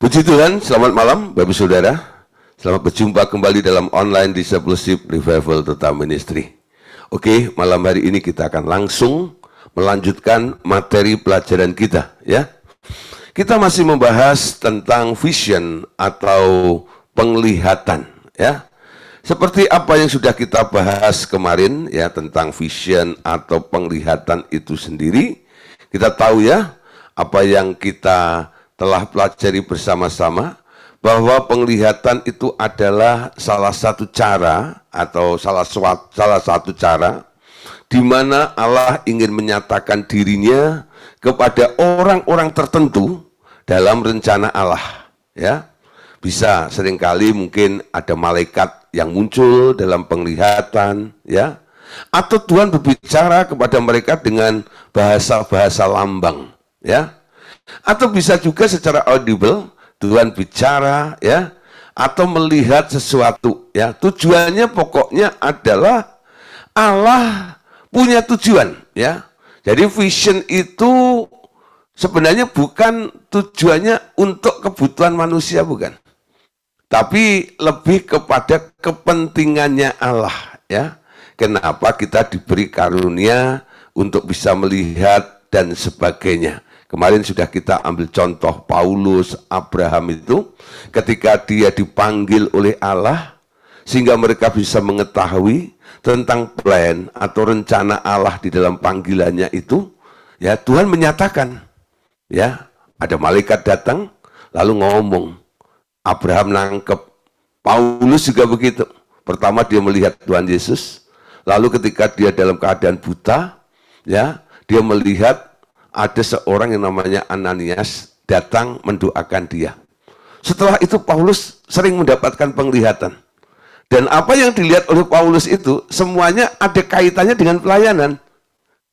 Puji Tuhan, selamat malam Bapak Saudara. Selamat berjumpa kembali dalam online Discipleship Revival tentang Ministry. Oke, malam hari ini kita akan langsung melanjutkan materi pelajaran kita ya. Kita masih membahas tentang vision atau penglihatan ya. Seperti apa yang sudah kita bahas kemarin ya tentang vision atau penglihatan itu sendiri, kita tahu ya apa yang kita telah pelajari bersama-sama bahwa penglihatan itu adalah salah satu cara atau salah, suat, salah satu cara di mana Allah ingin menyatakan dirinya kepada orang-orang tertentu dalam rencana Allah ya bisa seringkali mungkin ada malaikat yang muncul dalam penglihatan ya atau Tuhan berbicara kepada mereka dengan bahasa-bahasa lambang ya atau bisa juga secara audible, Tuhan bicara ya, atau melihat sesuatu ya. Tujuannya pokoknya adalah Allah punya tujuan ya. Jadi vision itu sebenarnya bukan tujuannya untuk kebutuhan manusia bukan. Tapi lebih kepada kepentingannya Allah ya. Kenapa kita diberi karunia untuk bisa melihat dan sebagainya. Kemarin sudah kita ambil contoh Paulus, Abraham itu ketika dia dipanggil oleh Allah sehingga mereka bisa mengetahui tentang plan atau rencana Allah di dalam panggilannya itu, ya Tuhan menyatakan, ya ada malaikat datang lalu ngomong, Abraham nangkep, Paulus juga begitu. Pertama dia melihat Tuhan Yesus, lalu ketika dia dalam keadaan buta, ya dia melihat ada seorang yang namanya Ananias datang mendoakan dia. Setelah itu Paulus sering mendapatkan penglihatan. Dan apa yang dilihat oleh Paulus itu semuanya ada kaitannya dengan pelayanan.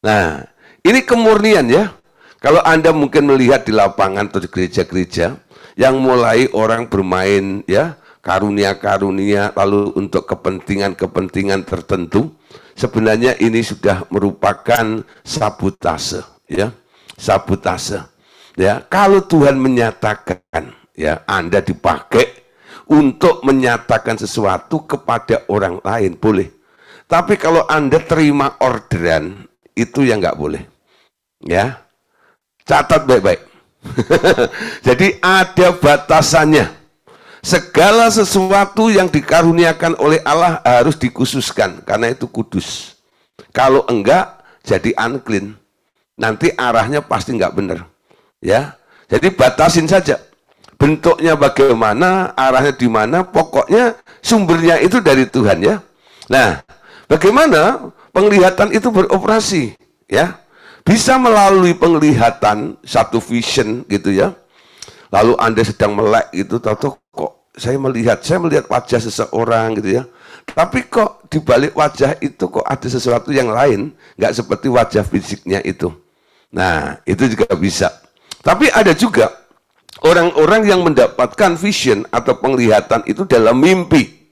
Nah, ini kemurnian ya. Kalau Anda mungkin melihat di lapangan atau di gereja-gereja yang mulai orang bermain ya, karunia-karunia lalu untuk kepentingan-kepentingan tertentu, sebenarnya ini sudah merupakan sabotase ya sabotase. Ya, kalau Tuhan menyatakan ya Anda dipakai untuk menyatakan sesuatu kepada orang lain boleh. Tapi kalau Anda terima orderan itu yang nggak boleh. Ya. Catat baik-baik. Jadi ada batasannya. Segala sesuatu yang dikaruniakan oleh Allah harus dikhususkan karena itu kudus. Kalau enggak jadi unclean nanti arahnya pasti nggak benar. Ya, jadi batasin saja. Bentuknya bagaimana, arahnya di mana, pokoknya sumbernya itu dari Tuhan ya. Nah, bagaimana penglihatan itu beroperasi ya? Bisa melalui penglihatan satu vision gitu ya. Lalu Anda sedang melek gitu, tahu kok saya melihat, saya melihat wajah seseorang gitu ya. Tapi kok dibalik wajah itu kok ada sesuatu yang lain, nggak seperti wajah fisiknya itu. Nah, itu juga bisa. Tapi ada juga orang-orang yang mendapatkan vision atau penglihatan itu dalam mimpi.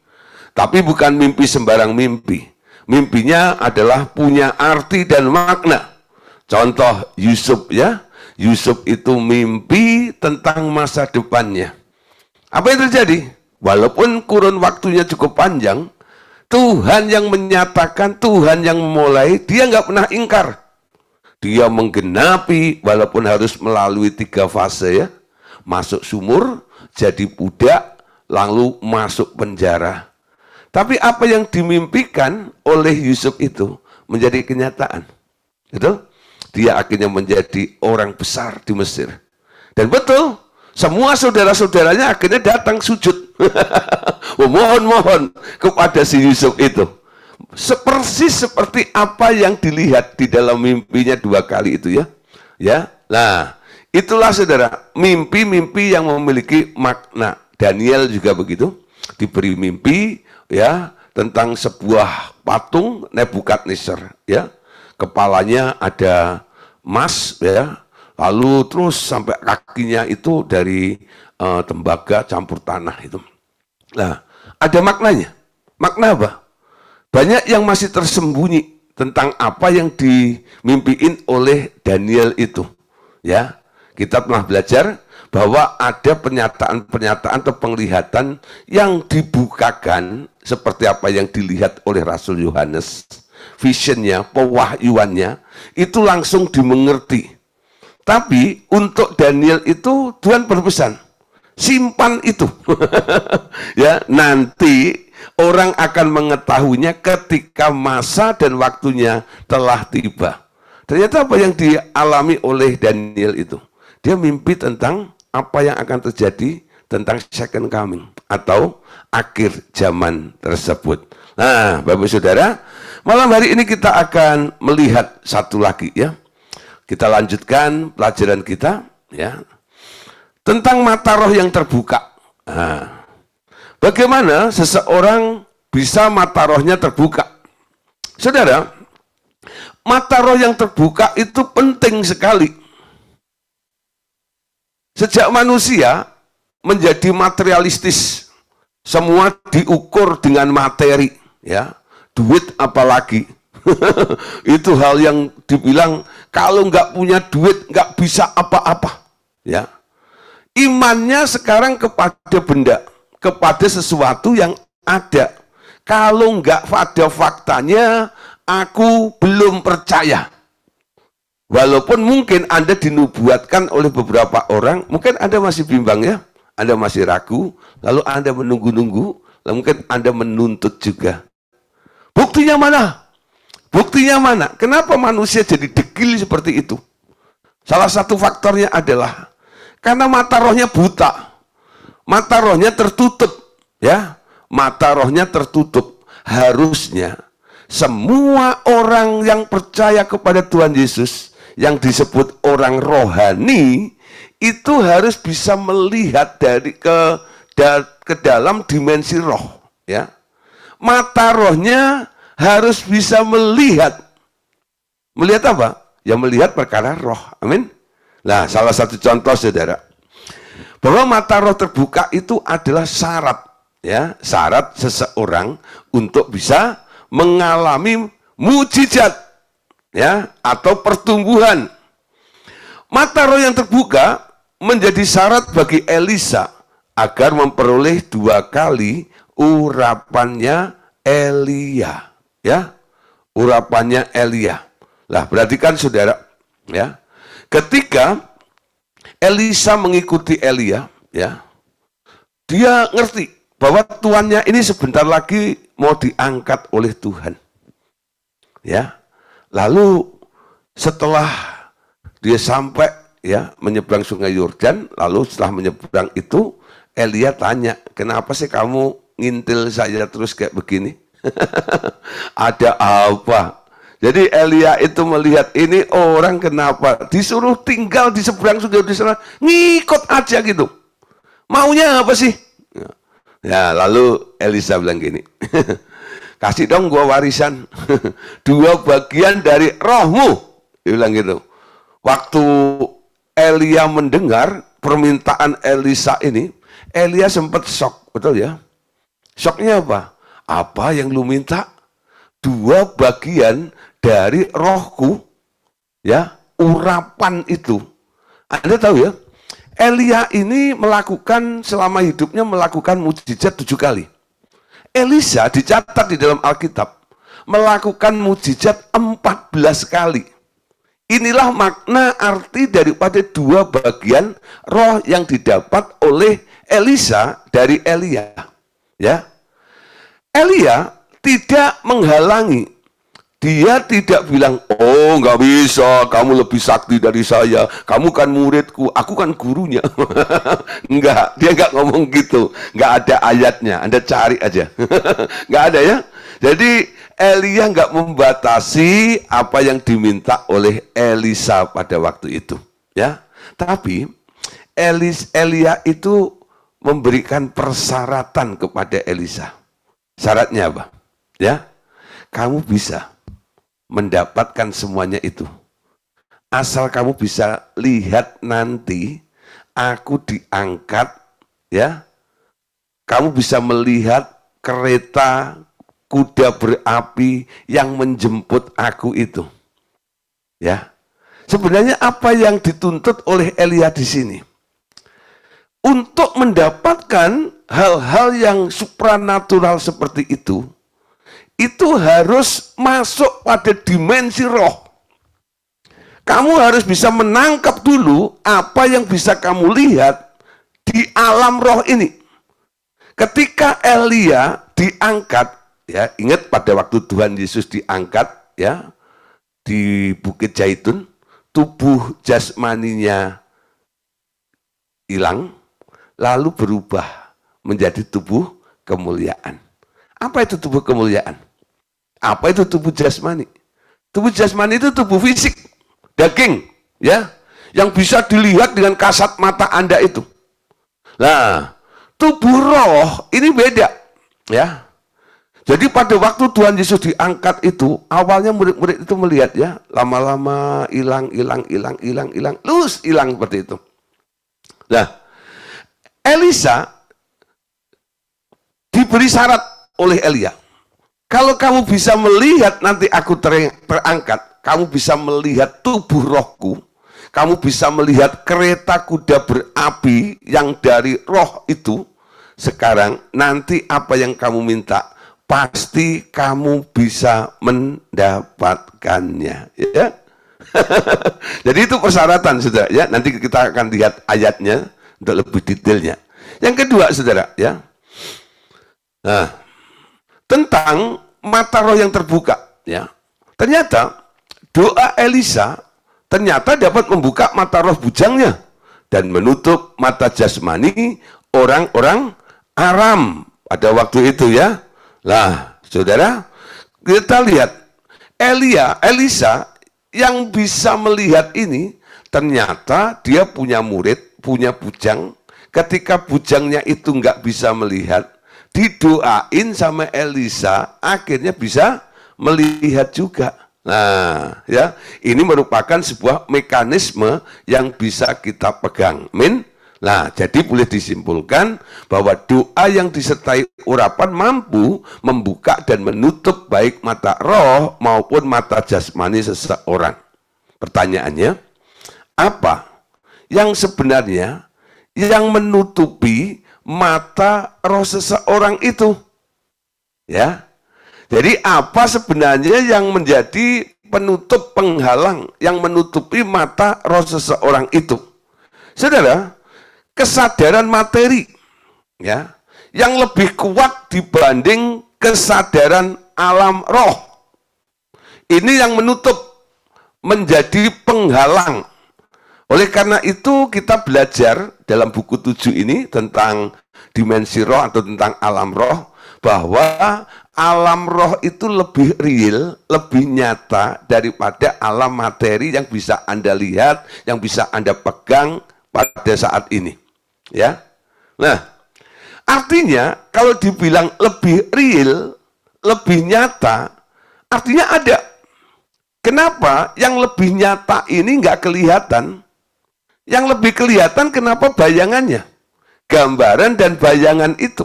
Tapi bukan mimpi sembarang mimpi. Mimpinya adalah punya arti dan makna. Contoh Yusuf ya. Yusuf itu mimpi tentang masa depannya. Apa yang terjadi? Walaupun kurun waktunya cukup panjang, Tuhan yang menyatakan, Tuhan yang memulai, dia nggak pernah ingkar. Dia menggenapi walaupun harus melalui tiga fase ya. Masuk sumur, jadi budak, lalu masuk penjara. Tapi apa yang dimimpikan oleh Yusuf itu menjadi kenyataan. Gitu? Dia akhirnya menjadi orang besar di Mesir. Dan betul, semua saudara-saudaranya akhirnya datang sujud. Mohon-mohon kepada si Yusuf itu. Sepersis seperti apa yang dilihat di dalam mimpinya dua kali itu ya. Ya. Nah, itulah saudara, mimpi-mimpi yang memiliki makna. Daniel juga begitu, diberi mimpi ya tentang sebuah patung Nebukadnezar ya. Kepalanya ada emas ya. Lalu terus sampai kakinya itu dari uh, tembaga campur tanah itu. Nah, ada maknanya. Makna apa? Banyak yang masih tersembunyi tentang apa yang dimimpiin oleh Daniel itu. Ya, kita pernah belajar bahwa ada pernyataan-pernyataan atau penglihatan yang dibukakan seperti apa yang dilihat oleh Rasul Yohanes. Visionnya, pewahyuannya, itu langsung dimengerti. Tapi untuk Daniel itu Tuhan berpesan, simpan itu. ya, nanti Orang akan mengetahuinya ketika masa dan waktunya telah tiba. Ternyata apa yang dialami oleh Daniel itu. Dia mimpi tentang apa yang akan terjadi tentang second coming atau akhir zaman tersebut. Nah, Bapak Saudara, malam hari ini kita akan melihat satu lagi ya. Kita lanjutkan pelajaran kita ya tentang mata roh yang terbuka. Nah, Bagaimana seseorang bisa mata rohnya terbuka? Saudara, mata roh yang terbuka itu penting sekali. Sejak manusia menjadi materialistis, semua diukur dengan materi, ya. Duit apalagi. itu hal yang dibilang kalau nggak punya duit nggak bisa apa-apa, ya. Imannya sekarang kepada benda kepada sesuatu yang ada. Kalau enggak pada faktanya, aku belum percaya. Walaupun mungkin Anda dinubuatkan oleh beberapa orang, mungkin Anda masih bimbang ya, Anda masih ragu, lalu Anda menunggu-nunggu, mungkin Anda menuntut juga. Buktinya mana? Buktinya mana? Kenapa manusia jadi degil seperti itu? Salah satu faktornya adalah karena mata rohnya buta mata rohnya tertutup ya mata rohnya tertutup harusnya semua orang yang percaya kepada Tuhan Yesus yang disebut orang rohani itu harus bisa melihat dari ke da, ke dalam dimensi roh ya mata rohnya harus bisa melihat melihat apa ya melihat perkara roh amin nah salah satu contoh saudara bahwa mata roh terbuka itu adalah syarat ya syarat seseorang untuk bisa mengalami mujizat ya atau pertumbuhan mata roh yang terbuka menjadi syarat bagi Elisa agar memperoleh dua kali urapannya Elia ya urapannya Elia lah perhatikan saudara ya ketika Elisa mengikuti Elia, ya. Dia ngerti bahwa tuannya ini sebentar lagi mau diangkat oleh Tuhan. Ya. Lalu setelah dia sampai ya menyeberang sungai Yordan, lalu setelah menyeberang itu Elia tanya, "Kenapa sih kamu ngintil saya terus kayak begini?" Ada apa? Jadi Elia itu melihat ini orang kenapa disuruh tinggal di seberang sungai di sana ngikut aja gitu. Maunya apa sih? Ya lalu Elisa bilang gini, kasih dong gua warisan dua bagian dari rohmu. Dia bilang gitu. Waktu Elia mendengar permintaan Elisa ini, Elia sempat shock, betul ya? Shocknya apa? Apa yang lu minta? Dua bagian dari rohku, ya urapan itu. Anda tahu ya, Elia ini melakukan selama hidupnya melakukan mujizat tujuh kali. Elisa dicatat di dalam Alkitab melakukan mujizat 14 kali. Inilah makna arti daripada dua bagian roh yang didapat oleh Elisa dari Elia. Ya. Elia tidak menghalangi dia tidak bilang, oh nggak bisa, kamu lebih sakti dari saya, kamu kan muridku, aku kan gurunya. enggak, dia enggak ngomong gitu. Enggak ada ayatnya, Anda cari aja. enggak ada ya. Jadi Elia enggak membatasi apa yang diminta oleh Elisa pada waktu itu. ya. Tapi Elis, Elia itu memberikan persyaratan kepada Elisa. Syaratnya apa? Ya, kamu bisa mendapatkan semuanya itu. Asal kamu bisa lihat nanti aku diangkat ya. Kamu bisa melihat kereta kuda berapi yang menjemput aku itu. Ya. Sebenarnya apa yang dituntut oleh Elia di sini? Untuk mendapatkan hal-hal yang supranatural seperti itu, itu harus masuk pada dimensi roh. Kamu harus bisa menangkap dulu apa yang bisa kamu lihat di alam roh ini. Ketika Elia diangkat, ya ingat pada waktu Tuhan Yesus diangkat ya di Bukit Jaitun, tubuh jasmaninya hilang, lalu berubah menjadi tubuh kemuliaan. Apa itu tubuh kemuliaan? Apa itu tubuh jasmani? Tubuh jasmani itu tubuh fisik, daging, ya, yang bisa dilihat dengan kasat mata Anda itu. Nah, tubuh roh ini beda, ya. Jadi pada waktu Tuhan Yesus diangkat itu, awalnya murid-murid itu melihat ya, lama-lama hilang, hilang, hilang, hilang, hilang, lus hilang seperti itu. Nah, Elisa diberi syarat oleh Elia. Kalau kamu bisa melihat nanti aku terangkat, kamu bisa melihat tubuh rohku, kamu bisa melihat kereta kuda berapi yang dari roh itu, sekarang nanti apa yang kamu minta, pasti kamu bisa mendapatkannya. Ya? Jadi itu persyaratan, saudara. Ya, nanti kita akan lihat ayatnya untuk lebih detailnya. Yang kedua, saudara, ya. Nah, tentang mata roh yang terbuka. Ya, ternyata doa Elisa ternyata dapat membuka mata roh bujangnya dan menutup mata jasmani orang-orang Aram pada waktu itu ya. Lah, saudara, kita lihat Elia, Elisa yang bisa melihat ini ternyata dia punya murid, punya bujang. Ketika bujangnya itu nggak bisa melihat, didoain sama Elisa akhirnya bisa melihat juga. Nah, ya, ini merupakan sebuah mekanisme yang bisa kita pegang. Min. Nah, jadi boleh disimpulkan bahwa doa yang disertai urapan mampu membuka dan menutup baik mata roh maupun mata jasmani seseorang. Pertanyaannya, apa yang sebenarnya yang menutupi mata roh seseorang itu. Ya. Jadi apa sebenarnya yang menjadi penutup penghalang yang menutupi mata roh seseorang itu? Saudara, kesadaran materi ya, yang lebih kuat dibanding kesadaran alam roh. Ini yang menutup menjadi penghalang oleh karena itu kita belajar dalam buku tujuh ini tentang dimensi roh atau tentang alam roh bahwa alam roh itu lebih real, lebih nyata daripada alam materi yang bisa Anda lihat, yang bisa Anda pegang pada saat ini. Ya. Nah, artinya kalau dibilang lebih real, lebih nyata, artinya ada. Kenapa yang lebih nyata ini nggak kelihatan? Yang lebih kelihatan kenapa bayangannya. Gambaran dan bayangan itu.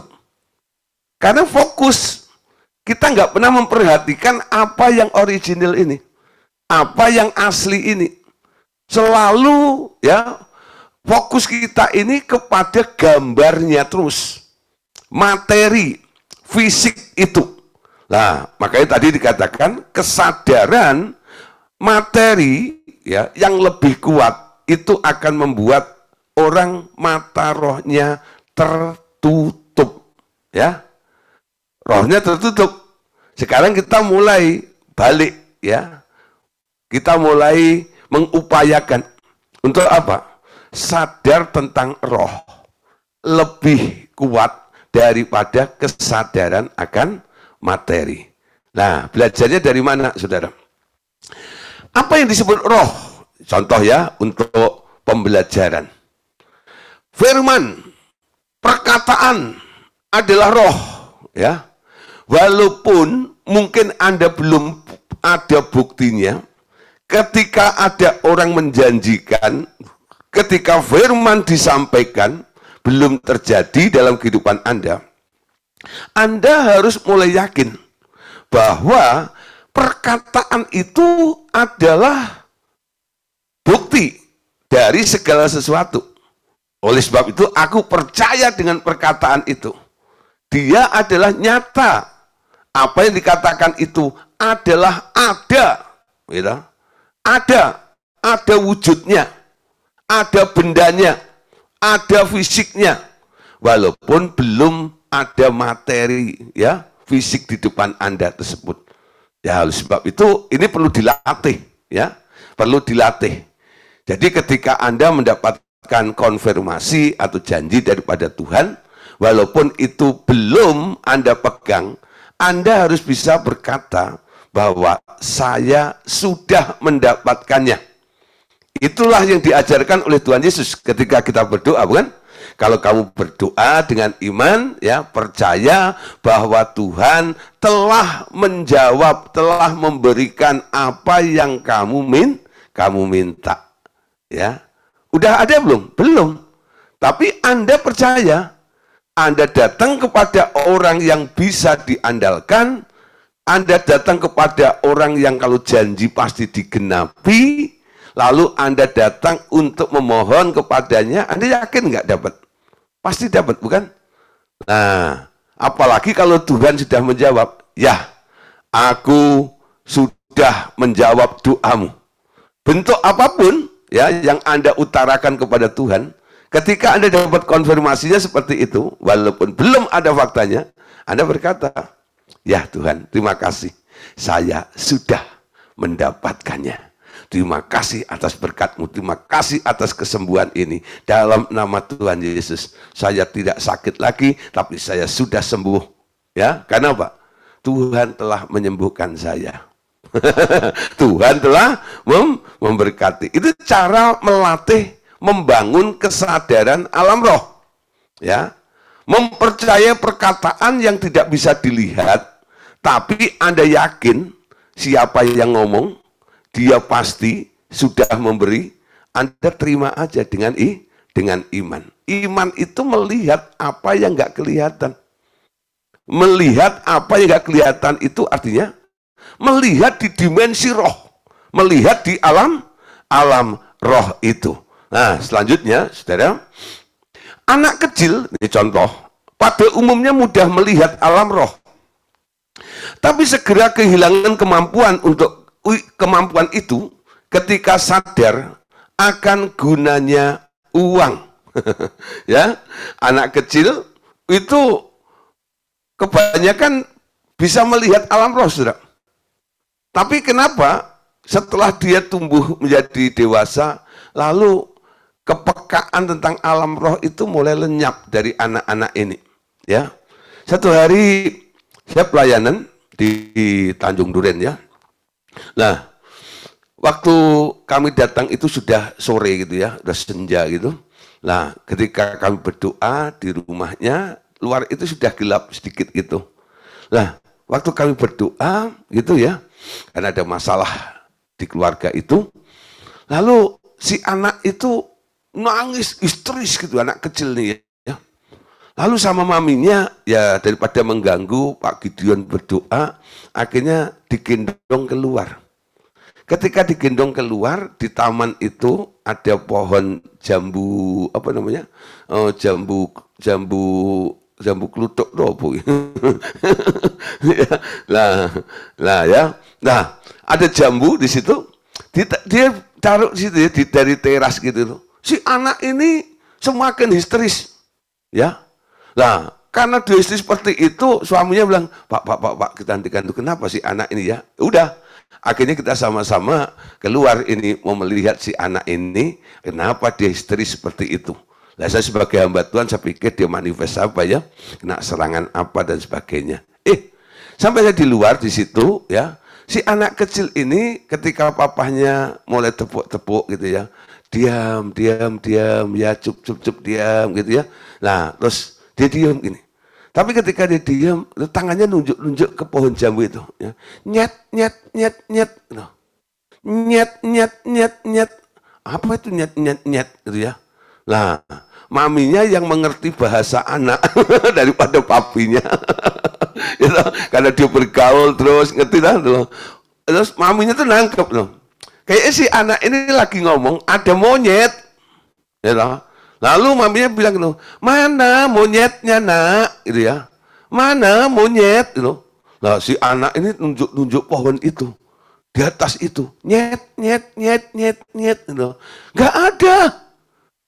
Karena fokus. Kita nggak pernah memperhatikan apa yang original ini. Apa yang asli ini. Selalu ya fokus kita ini kepada gambarnya terus. Materi, fisik itu. lah makanya tadi dikatakan kesadaran materi ya yang lebih kuat itu akan membuat orang mata rohnya tertutup. Ya, rohnya tertutup. Sekarang kita mulai balik ya. Kita mulai mengupayakan untuk apa? Sadar tentang roh lebih kuat daripada kesadaran akan materi. Nah, belajarnya dari mana, saudara? Apa yang disebut roh? Contoh ya, untuk pembelajaran. Firman, perkataan adalah roh. ya. Walaupun mungkin Anda belum ada buktinya, ketika ada orang menjanjikan, ketika firman disampaikan, belum terjadi dalam kehidupan Anda, Anda harus mulai yakin bahwa perkataan itu adalah bukti dari segala sesuatu. Oleh sebab itu aku percaya dengan perkataan itu. Dia adalah nyata. Apa yang dikatakan itu adalah ada. Gitu. Ada. Ada wujudnya. Ada bendanya. Ada fisiknya. Walaupun belum ada materi ya fisik di depan Anda tersebut. Ya, oleh sebab itu ini perlu dilatih ya. Perlu dilatih jadi ketika Anda mendapatkan konfirmasi atau janji daripada Tuhan, walaupun itu belum Anda pegang, Anda harus bisa berkata bahwa saya sudah mendapatkannya. Itulah yang diajarkan oleh Tuhan Yesus ketika kita berdoa, bukan? Kalau kamu berdoa dengan iman, ya percaya bahwa Tuhan telah menjawab, telah memberikan apa yang kamu min, kamu minta. Ya. Udah ada belum? Belum. Tapi Anda percaya, Anda datang kepada orang yang bisa diandalkan, Anda datang kepada orang yang kalau janji pasti digenapi, lalu Anda datang untuk memohon kepadanya, Anda yakin nggak dapat? Pasti dapat, bukan? Nah, apalagi kalau Tuhan sudah menjawab, ya, aku sudah menjawab doamu. Bentuk apapun, ya yang Anda utarakan kepada Tuhan, ketika Anda dapat konfirmasinya seperti itu, walaupun belum ada faktanya, Anda berkata, "Ya Tuhan, terima kasih. Saya sudah mendapatkannya." Terima kasih atas berkatmu, terima kasih atas kesembuhan ini. Dalam nama Tuhan Yesus, saya tidak sakit lagi, tapi saya sudah sembuh. Ya, karena apa? Tuhan telah menyembuhkan saya. Tuhan telah mem memberkati. Itu cara melatih membangun kesadaran alam roh. Ya. Mempercaya perkataan yang tidak bisa dilihat, tapi Anda yakin siapa yang ngomong, dia pasti sudah memberi, Anda terima aja dengan i dengan iman. Iman itu melihat apa yang nggak kelihatan. Melihat apa yang nggak kelihatan itu artinya Melihat di dimensi roh. Melihat di alam, alam roh itu. Nah, selanjutnya, saudara, anak kecil, ini contoh, pada umumnya mudah melihat alam roh. Tapi segera kehilangan kemampuan untuk kemampuan itu ketika sadar akan gunanya uang. ya, anak kecil itu kebanyakan bisa melihat alam roh, Saudara. Tapi kenapa setelah dia tumbuh menjadi dewasa, lalu kepekaan tentang alam roh itu mulai lenyap dari anak-anak ini. Ya, satu hari saya pelayanan di, Tanjung Duren ya. Nah, waktu kami datang itu sudah sore gitu ya, sudah senja gitu. Nah, ketika kami berdoa di rumahnya, luar itu sudah gelap sedikit gitu. Nah, waktu kami berdoa gitu ya, karena ada masalah di keluarga itu. Lalu si anak itu nangis histeris gitu anak kecil nih ya. Lalu sama maminya ya daripada mengganggu Pak Gideon berdoa akhirnya digendong keluar. Ketika digendong keluar di taman itu ada pohon jambu apa namanya? Oh, jambu jambu jambu kelutuk tu apa? lah, lah ya. Nah, ada jambu di situ. Dia, dia taruh di situ ya, di, dari teras gitu loh. Si anak ini semakin histeris. Ya. lah karena dia istri seperti itu, suaminya bilang, Pak, Pak, Pak, Pak, kita hentikan itu. Kenapa si anak ini ya? Udah, akhirnya kita sama-sama keluar ini, mau melihat si anak ini, kenapa dia histeris seperti itu. Nah saya sebagai hamba Tuhan saya pikir dia manifest apa ya, kena serangan apa dan sebagainya. Eh, sampai saya di luar di situ ya, si anak kecil ini ketika papahnya mulai tepuk-tepuk gitu ya, diam, diam, diam, ya cup, cup, cup, diam gitu ya. Nah terus dia diam gini. Tapi ketika dia diam, tangannya nunjuk-nunjuk ke pohon jambu itu. Ya. Nyet, nyet, nyet, nyet. Nah, nyet, nyet, nyet, nyet. Apa itu nyet, nyet, nyet gitu ya. Lah, maminya yang mengerti bahasa anak daripada papinya. you ya Karena dia bergaul terus ngerti lah Terus maminya tuh nangkep loh. Kayaknya si anak ini lagi ngomong ada monyet. Ya Lalu maminya bilang loh, mana monyetnya nak? Gitu ya. Mana monyet? Gitu. You Nah si anak ini nunjuk-nunjuk pohon itu di atas itu nyet nyet nyet nyet nyet gitu. nggak ada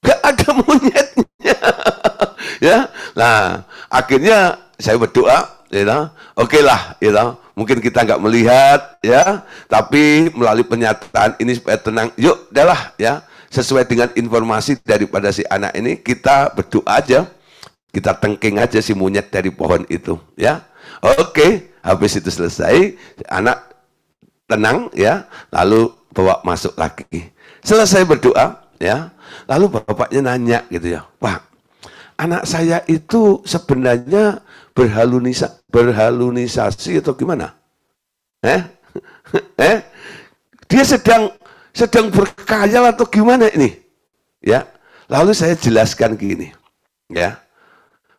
Gak ada monyetnya. ya. Nah, akhirnya saya berdoa, ya, you oke okay lah, ya, you know. mungkin kita nggak melihat, ya, tapi melalui pernyataan ini supaya tenang, yuk, dahlah ya, sesuai dengan informasi daripada si anak ini, kita berdoa aja, kita tengking aja si monyet dari pohon itu, ya. Oke, okay. habis itu selesai, anak tenang, ya, lalu bawa masuk lagi. Selesai berdoa, ya, Lalu bapaknya nanya gitu ya, Pak, anak saya itu sebenarnya berhalunisa, berhalunisasi atau gimana? Eh? eh? Dia sedang sedang berkayal atau gimana ini? Ya. Lalu saya jelaskan gini. Ya.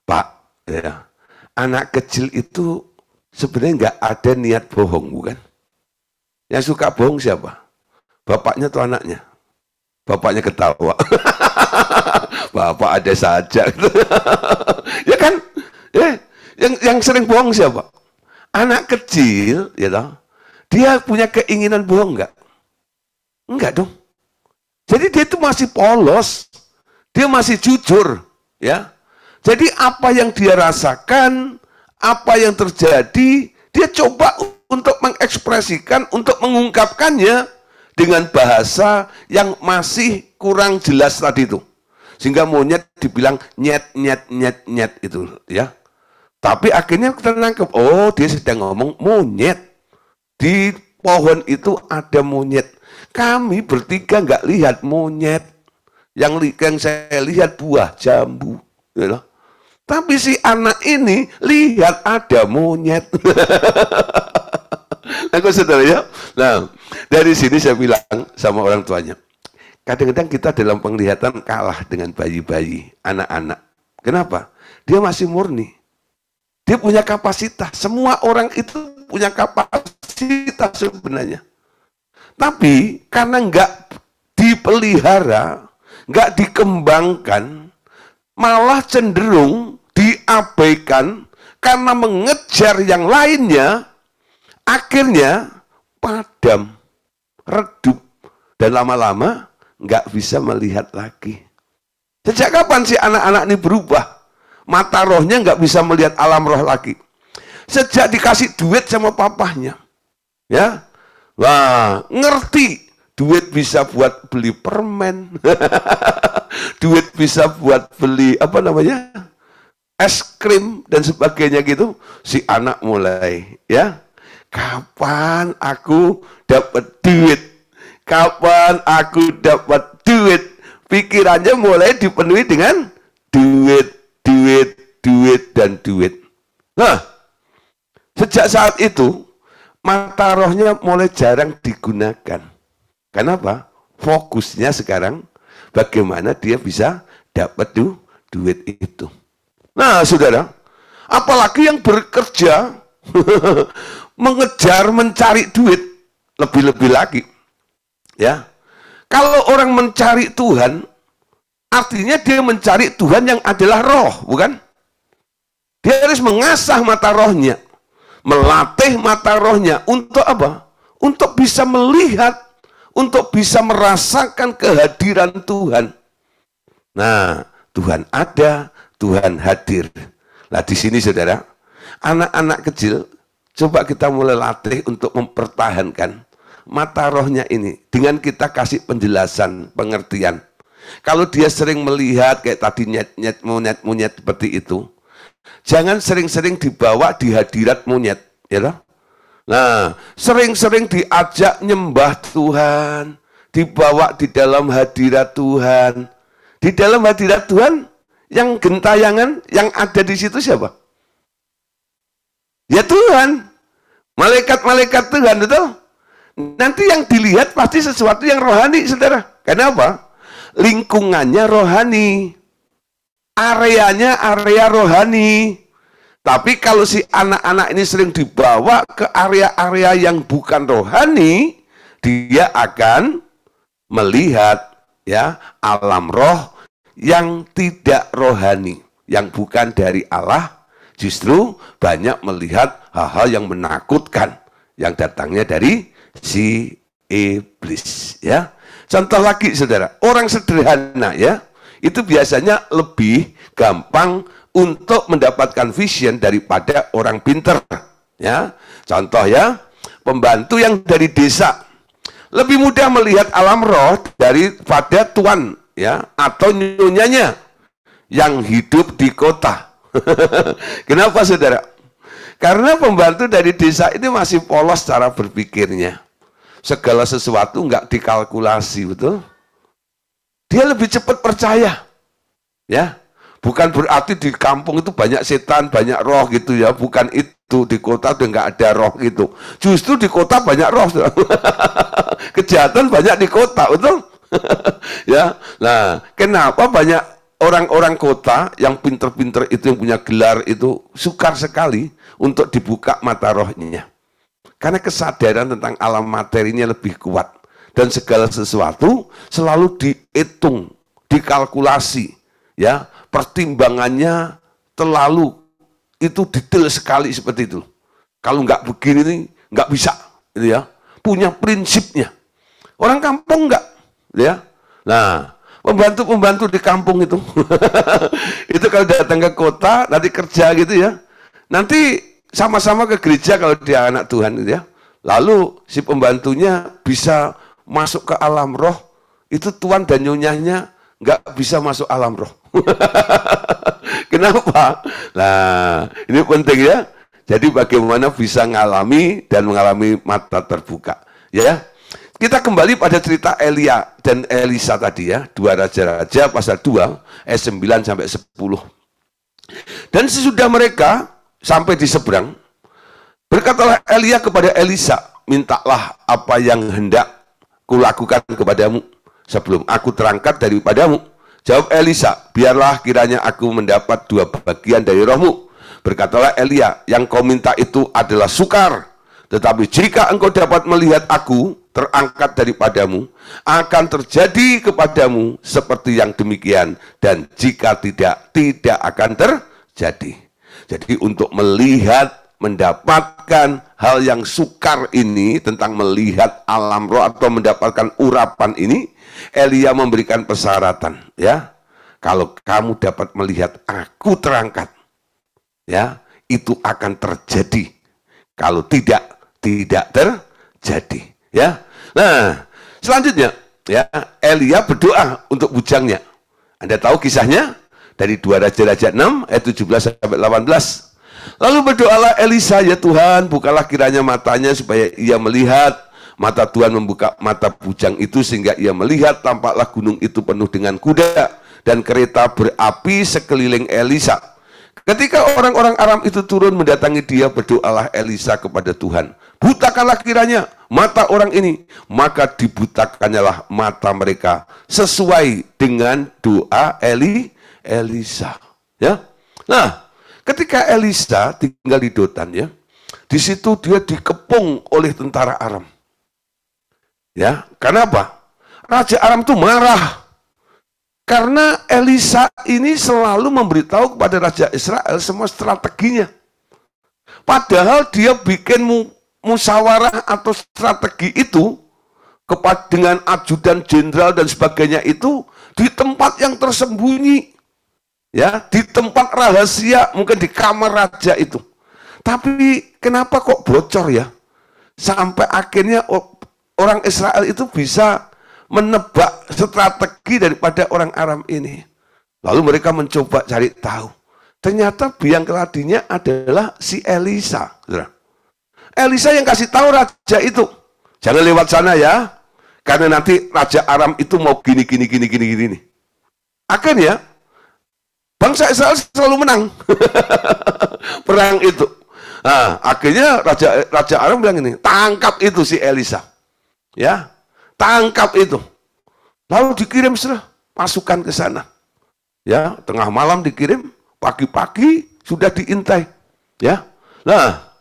Pak, ya. Anak kecil itu sebenarnya nggak ada niat bohong, bukan? Yang suka bohong siapa? Bapaknya atau anaknya? Bapaknya ketawa. Bapak ada saja. ya kan? Ya, yang yang sering bohong siapa? Anak kecil, ya you Dia punya keinginan bohong nggak? Enggak dong. Jadi dia itu masih polos, dia masih jujur, ya. Jadi apa yang dia rasakan, apa yang terjadi, dia coba untuk mengekspresikan, untuk mengungkapkannya dengan bahasa yang masih kurang jelas tadi itu. Sehingga monyet dibilang nyet, nyet, nyet, nyet itu ya. Tapi akhirnya kita nangkep, oh dia sedang ngomong monyet. Di pohon itu ada monyet. Kami bertiga nggak lihat monyet. Yang, yang saya lihat buah jambu. You ya know? Tapi si anak ini lihat ada monyet. Aku saudara ya. Nah, dari sini saya bilang sama orang tuanya. Kadang-kadang kita dalam penglihatan kalah dengan bayi-bayi, anak-anak. Kenapa? Dia masih murni. Dia punya kapasitas. Semua orang itu punya kapasitas sebenarnya. Tapi karena nggak dipelihara, nggak dikembangkan, malah cenderung diabaikan karena mengejar yang lainnya, Akhirnya padam, redup, dan lama-lama nggak bisa melihat lagi. Sejak kapan sih anak-anak ini berubah? Mata rohnya nggak bisa melihat alam roh lagi. Sejak dikasih duit sama papahnya. Ya, Wah, ngerti. Duit bisa buat beli permen. duit bisa buat beli apa namanya? es krim dan sebagainya gitu si anak mulai ya kapan aku dapat duit? Kapan aku dapat duit? Pikirannya mulai dipenuhi dengan duit, duit, duit, dan duit. Nah, sejak saat itu, mata rohnya mulai jarang digunakan. Kenapa? Fokusnya sekarang bagaimana dia bisa dapat du duit itu. Nah, saudara, apalagi yang bekerja mengejar mencari duit lebih-lebih lagi. Ya. Kalau orang mencari Tuhan, artinya dia mencari Tuhan yang adalah roh, bukan? Dia harus mengasah mata rohnya, melatih mata rohnya untuk apa? Untuk bisa melihat, untuk bisa merasakan kehadiran Tuhan. Nah, Tuhan ada, Tuhan hadir. Nah, di sini saudara, anak-anak kecil Coba kita mulai latih untuk mempertahankan mata rohnya ini dengan kita kasih penjelasan, pengertian. Kalau dia sering melihat kayak tadi nyet-nyet monyet-monyet seperti itu, jangan sering-sering dibawa di hadirat monyet, ya you Nah, sering-sering diajak nyembah Tuhan, dibawa di dalam hadirat Tuhan. Di dalam hadirat Tuhan yang gentayangan yang ada di situ siapa? Ya Tuhan. Malaikat-malaikat Tuhan, itu Nanti yang dilihat pasti sesuatu yang rohani, saudara. Karena apa? Lingkungannya rohani. Areanya area rohani. Tapi kalau si anak-anak ini sering dibawa ke area-area yang bukan rohani, dia akan melihat ya alam roh yang tidak rohani, yang bukan dari Allah justru banyak melihat hal-hal yang menakutkan yang datangnya dari si iblis ya. Contoh lagi Saudara, orang sederhana ya, itu biasanya lebih gampang untuk mendapatkan vision daripada orang pinter ya. Contoh ya, pembantu yang dari desa lebih mudah melihat alam roh dari daripada tuan ya atau nyonyanya yang hidup di kota Kenapa saudara? Karena pembantu dari desa ini masih polos cara berpikirnya. Segala sesuatu nggak dikalkulasi, betul? Dia lebih cepat percaya. Ya, bukan berarti di kampung itu banyak setan, banyak roh gitu ya, bukan itu di kota udah nggak ada roh gitu. Justru di kota banyak roh, kejahatan banyak di kota, betul? ya, nah kenapa banyak orang-orang kota yang pinter-pinter itu yang punya gelar itu sukar sekali untuk dibuka mata rohnya. Karena kesadaran tentang alam materinya lebih kuat. Dan segala sesuatu selalu dihitung, dikalkulasi. ya Pertimbangannya terlalu itu detail sekali seperti itu. Kalau nggak begini, nggak bisa. Gitu ya. Punya prinsipnya. Orang kampung nggak. Gitu ya. Nah, Pembantu-pembantu di kampung itu. itu kalau datang ke kota, nanti kerja gitu ya. Nanti sama-sama ke gereja kalau dia anak Tuhan gitu ya. Lalu si pembantunya bisa masuk ke alam roh, itu tuan dan nyonya nggak bisa masuk alam roh. Kenapa? Nah, ini penting ya. Jadi bagaimana bisa mengalami dan mengalami mata terbuka. Ya, kita kembali pada cerita Elia dan Elisa tadi ya, dua raja-raja pasal 2 ayat 9 sampai 10. Dan sesudah mereka sampai di seberang, berkatalah Elia kepada Elisa, mintalah apa yang hendak kulakukan kepadamu sebelum aku terangkat daripadamu. Jawab Elisa, biarlah kiranya aku mendapat dua bagian dari rohmu. Berkatalah Elia, yang kau minta itu adalah sukar. Tetapi jika engkau dapat melihat aku, terangkat daripadamu, akan terjadi kepadamu seperti yang demikian, dan jika tidak, tidak akan terjadi. Jadi untuk melihat, mendapatkan hal yang sukar ini, tentang melihat alam roh atau mendapatkan urapan ini, Elia memberikan persyaratan, ya. Kalau kamu dapat melihat aku terangkat, ya, itu akan terjadi. Kalau tidak, tidak terjadi ya Nah, selanjutnya ya Elia berdoa untuk bujangnya. Anda tahu kisahnya dari dua raja-raja 6 ayat 17 sampai 18. Lalu berdoalah Elisa, ya Tuhan, bukalah kiranya matanya supaya ia melihat. Mata Tuhan membuka mata bujang itu sehingga ia melihat tampaklah gunung itu penuh dengan kuda dan kereta berapi sekeliling Elisa. Ketika orang-orang Aram itu turun mendatangi dia, berdoalah Elisa kepada Tuhan. Butakanlah kiranya mata orang ini, maka dibutakannya mata mereka sesuai dengan doa Eli Elisa. Ya. Nah, ketika Elisa tinggal di Dotan ya, di situ dia dikepung oleh tentara Aram. Ya, kenapa? Raja Aram itu marah karena Elisa ini selalu memberitahu kepada Raja Israel semua strateginya. Padahal dia bikin musyawarah atau strategi itu kepada dengan ajudan jenderal dan sebagainya itu di tempat yang tersembunyi. Ya, di tempat rahasia, mungkin di kamar raja itu. Tapi kenapa kok bocor ya? Sampai akhirnya orang Israel itu bisa menebak strategi daripada orang Aram ini. Lalu mereka mencoba cari tahu. Ternyata biang keladinya adalah si Elisa. Elisa yang kasih tahu raja itu. Jangan lewat sana ya. Karena nanti Raja Aram itu mau gini, gini, gini, gini, gini. Akhirnya, bangsa Israel selalu menang. Perang itu. Nah, akhirnya Raja Raja Aram bilang ini, tangkap itu si Elisa. Ya, Tangkap itu. Lalu dikirim sudah pasukan ke sana. Ya, tengah malam dikirim, pagi-pagi sudah diintai. Ya. Nah,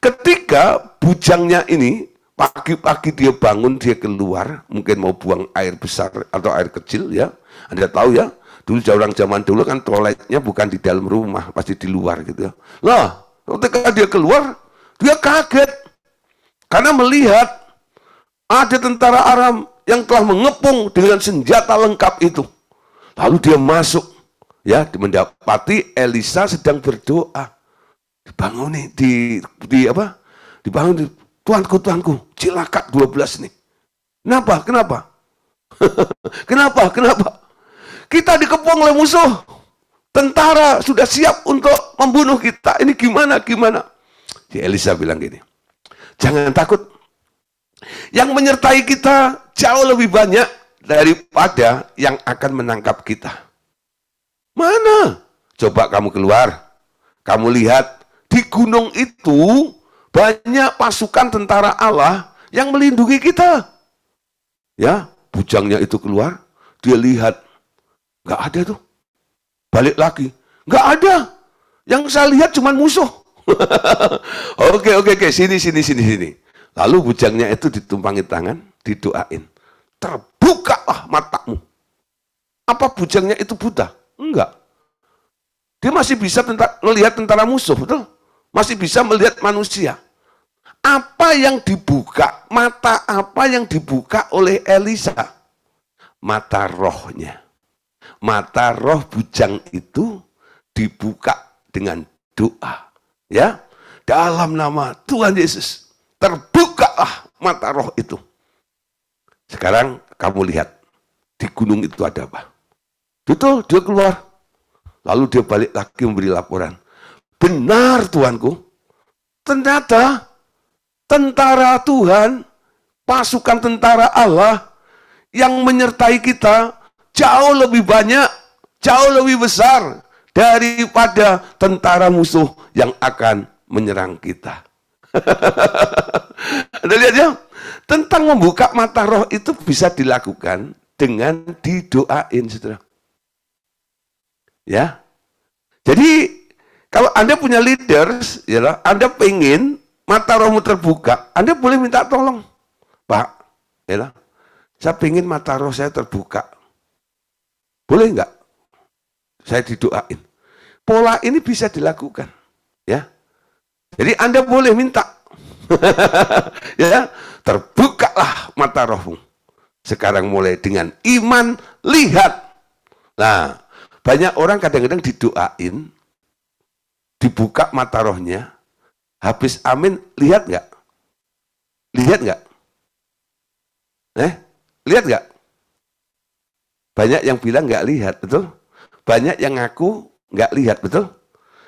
ketika bujangnya ini pagi-pagi dia bangun dia keluar mungkin mau buang air besar atau air kecil ya anda tahu ya dulu jauh zaman dulu kan toiletnya bukan di dalam rumah pasti di luar gitu ya lah ketika dia keluar dia kaget karena melihat ada tentara Aram yang telah mengepung dengan senjata lengkap itu. Lalu dia masuk, ya, mendapati Elisa sedang berdoa. Dibangun nih di, di apa? Dibangun di, Tuanku, Tuanku, cilakat 12 nih. Kenapa? Kenapa? kenapa? Kenapa? Kita dikepung oleh musuh. Tentara sudah siap untuk membunuh kita. Ini gimana? Gimana? Si Elisa bilang gini, jangan takut, yang menyertai kita jauh lebih banyak daripada yang akan menangkap kita. Mana? Coba kamu keluar. Kamu lihat, di gunung itu banyak pasukan tentara Allah yang melindungi kita. Ya, bujangnya itu keluar, dia lihat, gak ada tuh. Balik lagi, gak ada. Yang saya lihat cuma musuh. oke, oke, oke, sini, sini, sini, sini. Lalu bujangnya itu ditumpangi tangan, didoain. Terbukalah matamu. Apa bujangnya itu buta? Enggak. Dia masih bisa tenta melihat tentara musuh, betul? Masih bisa melihat manusia. Apa yang dibuka, mata apa yang dibuka oleh Elisa? Mata rohnya. Mata roh bujang itu dibuka dengan doa. Ya, dalam nama Tuhan Yesus terbukalah mata roh itu. Sekarang kamu lihat, di gunung itu ada apa? Itu dia keluar. Lalu dia balik lagi memberi laporan. Benar Tuanku, ternyata tentara Tuhan, pasukan tentara Allah yang menyertai kita jauh lebih banyak, jauh lebih besar daripada tentara musuh yang akan menyerang kita. Anda lihat ya, tentang membuka mata roh itu bisa dilakukan dengan didoain, saudara. Ya, jadi kalau Anda punya leaders, ya, Anda pengen mata rohmu terbuka, Anda boleh minta tolong, Pak. Ya, saya pengen mata roh saya terbuka. Boleh enggak? Saya didoain. Pola ini bisa dilakukan, ya. Jadi Anda boleh minta. ya, terbukalah mata rohmu. Sekarang mulai dengan iman, lihat. Nah, banyak orang kadang-kadang didoain, dibuka mata rohnya, habis amin, lihat nggak? Lihat nggak? Eh, lihat nggak? Banyak yang bilang nggak lihat, betul? Banyak yang ngaku nggak lihat, betul?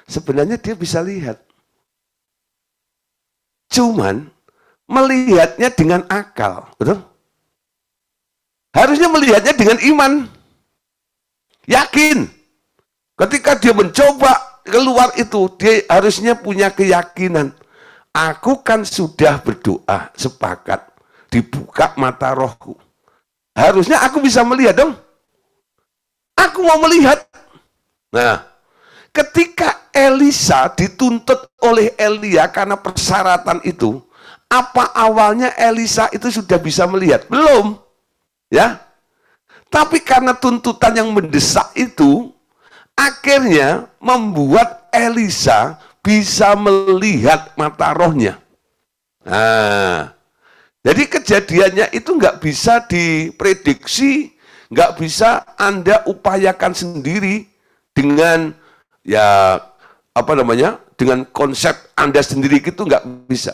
Sebenarnya dia bisa lihat. Cuman melihatnya dengan akal, betul? Harusnya melihatnya dengan iman. Yakin. Ketika dia mencoba keluar itu, dia harusnya punya keyakinan. Aku kan sudah berdoa, sepakat. Dibuka mata rohku. Harusnya aku bisa melihat dong. Aku mau melihat. Nah, ketika Elisa dituntut oleh Elia karena persyaratan itu. Apa awalnya Elisa itu sudah bisa melihat? Belum. Ya. Tapi karena tuntutan yang mendesak itu akhirnya membuat Elisa bisa melihat mata rohnya. Nah, jadi kejadiannya itu nggak bisa diprediksi, nggak bisa Anda upayakan sendiri dengan ya apa namanya dengan konsep Anda sendiri itu nggak bisa.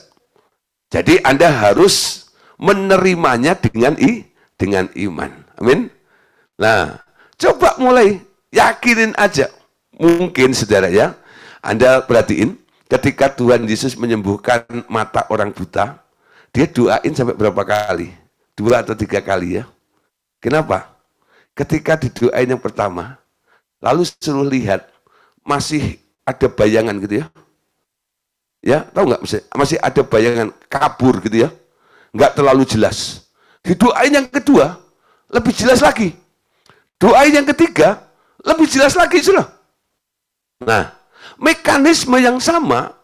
Jadi Anda harus menerimanya dengan i dengan iman. Amin. Nah, coba mulai yakinin aja. Mungkin saudara ya, Anda perhatiin ketika Tuhan Yesus menyembuhkan mata orang buta, dia doain sampai berapa kali? Dua atau tiga kali ya. Kenapa? Ketika didoain yang pertama, lalu suruh lihat, masih ada bayangan gitu ya. Ya, tahu nggak masih, masih ada bayangan kabur gitu ya. Nggak terlalu jelas. Di doa yang kedua, lebih jelas lagi. Doa yang ketiga, lebih jelas lagi sudah. Nah, mekanisme yang sama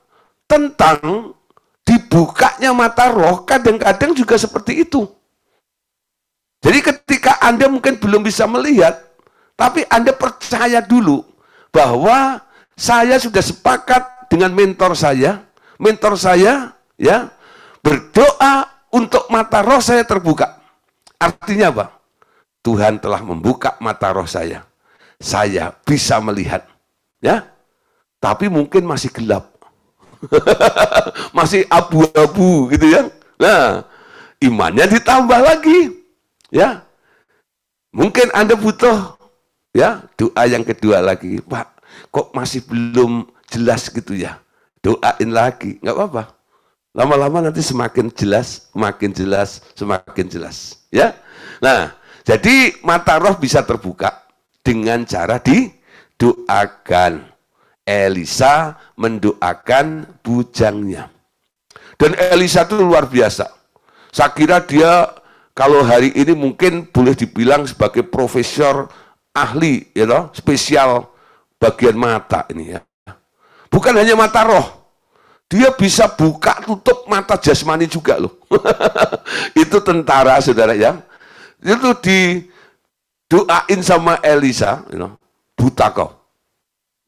tentang dibukanya mata roh kadang-kadang juga seperti itu. Jadi ketika Anda mungkin belum bisa melihat, tapi Anda percaya dulu bahwa saya sudah sepakat dengan mentor saya. Mentor saya ya berdoa untuk mata roh saya terbuka. Artinya apa? Tuhan telah membuka mata roh saya. Saya bisa melihat. Ya. Tapi mungkin masih gelap. masih abu-abu gitu ya. Nah, imannya ditambah lagi. Ya. Mungkin Anda butuh ya doa yang kedua lagi, Pak kok masih belum jelas gitu ya. Doain lagi, nggak apa-apa. Lama-lama nanti semakin jelas, semakin jelas, semakin jelas. Ya, Nah, jadi mata roh bisa terbuka dengan cara didoakan. Elisa mendoakan bujangnya. Dan Elisa itu luar biasa. Saya kira dia kalau hari ini mungkin boleh dibilang sebagai profesor ahli, you know, spesial bagian mata ini ya. Bukan hanya mata roh, dia bisa buka tutup mata jasmani juga loh. itu tentara saudara ya. Itu di doain sama Elisa, you know, buta kau.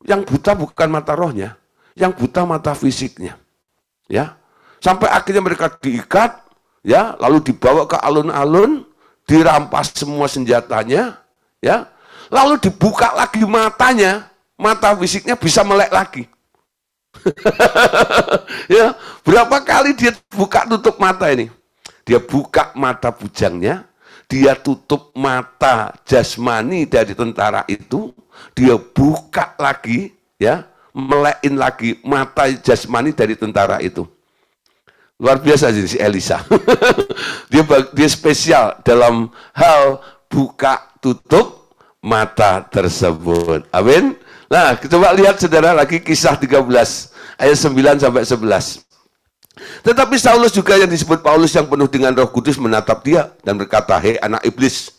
Yang buta bukan mata rohnya, yang buta mata fisiknya. Ya. Sampai akhirnya mereka diikat, ya, lalu dibawa ke alun-alun, dirampas semua senjatanya, ya. Lalu dibuka lagi matanya, mata fisiknya bisa melek lagi. ya, berapa kali dia buka tutup mata ini? Dia buka mata bujangnya, dia tutup mata jasmani dari tentara itu, dia buka lagi, ya, melekin lagi mata jasmani dari tentara itu. Luar biasa sih si Elisa. dia dia spesial dalam hal buka tutup mata tersebut. Amin. Nah, coba lihat saudara lagi kisah 13 ayat 9 sampai 11. Tetapi Saulus juga yang disebut Paulus yang penuh dengan Roh Kudus menatap dia dan berkata, "Hei anak iblis,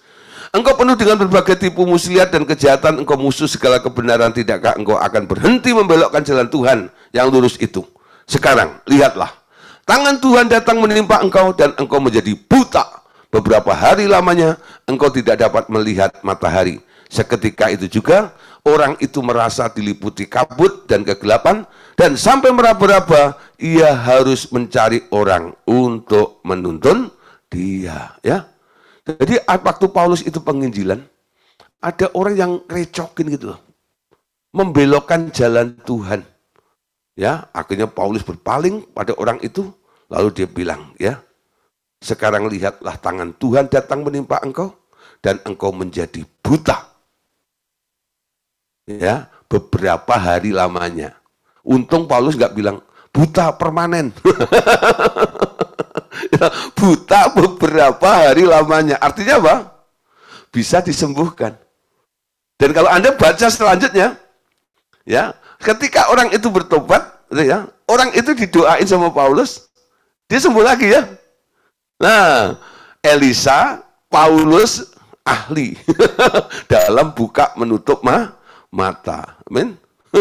engkau penuh dengan berbagai tipu muslihat dan kejahatan, engkau musuh segala kebenaran, tidakkah engkau akan berhenti membelokkan jalan Tuhan yang lurus itu? Sekarang lihatlah, tangan Tuhan datang menimpa engkau dan engkau menjadi buta. Beberapa hari lamanya engkau tidak dapat melihat matahari." Seketika itu juga Orang itu merasa diliputi kabut dan kegelapan, dan sampai meraba-raba, ia harus mencari orang untuk menuntun dia. Ya, Jadi waktu Paulus itu penginjilan, ada orang yang recokin gitu loh. Membelokkan jalan Tuhan. Ya, akhirnya Paulus berpaling pada orang itu, lalu dia bilang, ya, sekarang lihatlah tangan Tuhan datang menimpa engkau, dan engkau menjadi buta ya beberapa hari lamanya. Untung Paulus nggak bilang buta permanen. Ya, buta beberapa hari lamanya. Artinya apa? Bisa disembuhkan. Dan kalau Anda baca selanjutnya, ya, ketika orang itu bertobat, gitu ya, orang itu didoain sama Paulus, dia sembuh lagi ya. Nah, Elisa, Paulus ahli dalam buka menutup mah mata. Amin.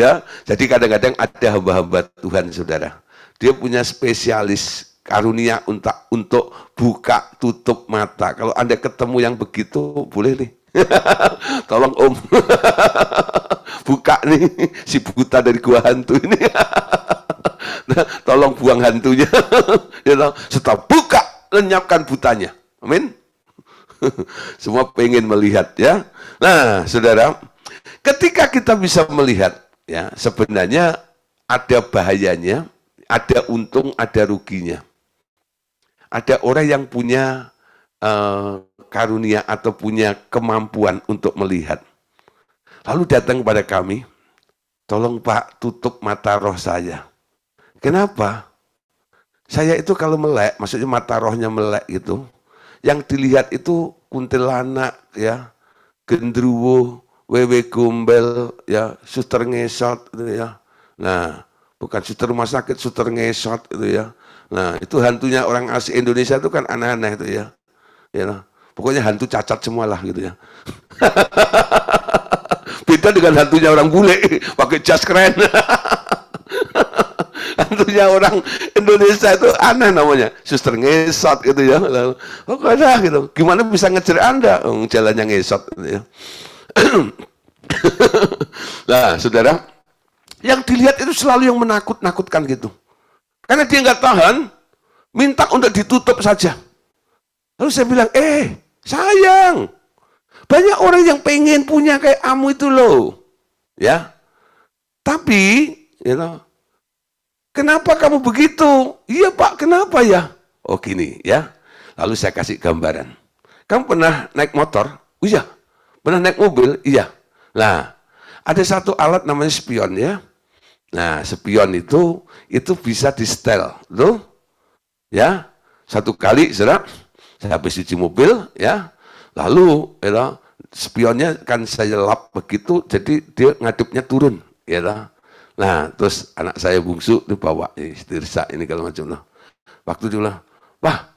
ya, jadi kadang-kadang ada hamba-hamba Tuhan Saudara. Dia punya spesialis karunia untuk untuk buka tutup mata. Kalau Anda ketemu yang begitu boleh nih. Tolong Om. buka nih si buta dari gua hantu ini. nah, tolong buang hantunya. ya, setelah buka lenyapkan butanya. Amin. Semua pengen melihat ya. Nah, saudara, ketika kita bisa melihat ya, sebenarnya ada bahayanya, ada untung, ada ruginya. Ada orang yang punya uh, karunia atau punya kemampuan untuk melihat. Lalu datang kepada kami, tolong Pak tutup mata roh saya. Kenapa? Saya itu kalau melek, maksudnya mata rohnya melek gitu, yang dilihat itu kuntilanak ya, gendruwo, wewe gombel ya, suster ngesot gitu ya. Nah, bukan suster rumah sakit, suster ngesot itu ya. Nah, itu hantunya orang asli Indonesia itu kan aneh-aneh itu ya. Ya, nah. pokoknya hantu cacat semua lah gitu ya. Beda dengan hantunya orang bule pakai jas keren. tentunya orang Indonesia itu aneh namanya. Suster ngesot gitu ya. Oh kok ada gitu. Gimana bisa ngejar Anda? Oh, jalannya ngesot. Gitu ya. nah, saudara, yang dilihat itu selalu yang menakut-nakutkan gitu. Karena dia nggak tahan, minta untuk ditutup saja. Lalu saya bilang, eh sayang, banyak orang yang pengen punya kayak kamu itu loh. Ya, tapi, you know, Kenapa kamu begitu? Iya pak, kenapa ya? Oh gini ya. Lalu saya kasih gambaran. Kamu pernah naik motor? Iya. Pernah naik mobil? Iya. Nah, ada satu alat namanya spion ya. Nah, spion itu itu bisa di setel, tuh. Ya, satu kali serap, saya habis cuci mobil ya. Lalu ya, spionnya kan saya lap begitu jadi dia ngadepnya turun ya. Nah, terus anak saya bungsu itu bawa ini stirsa ini kalau macam loh. Nah. Waktu itu lah, wah,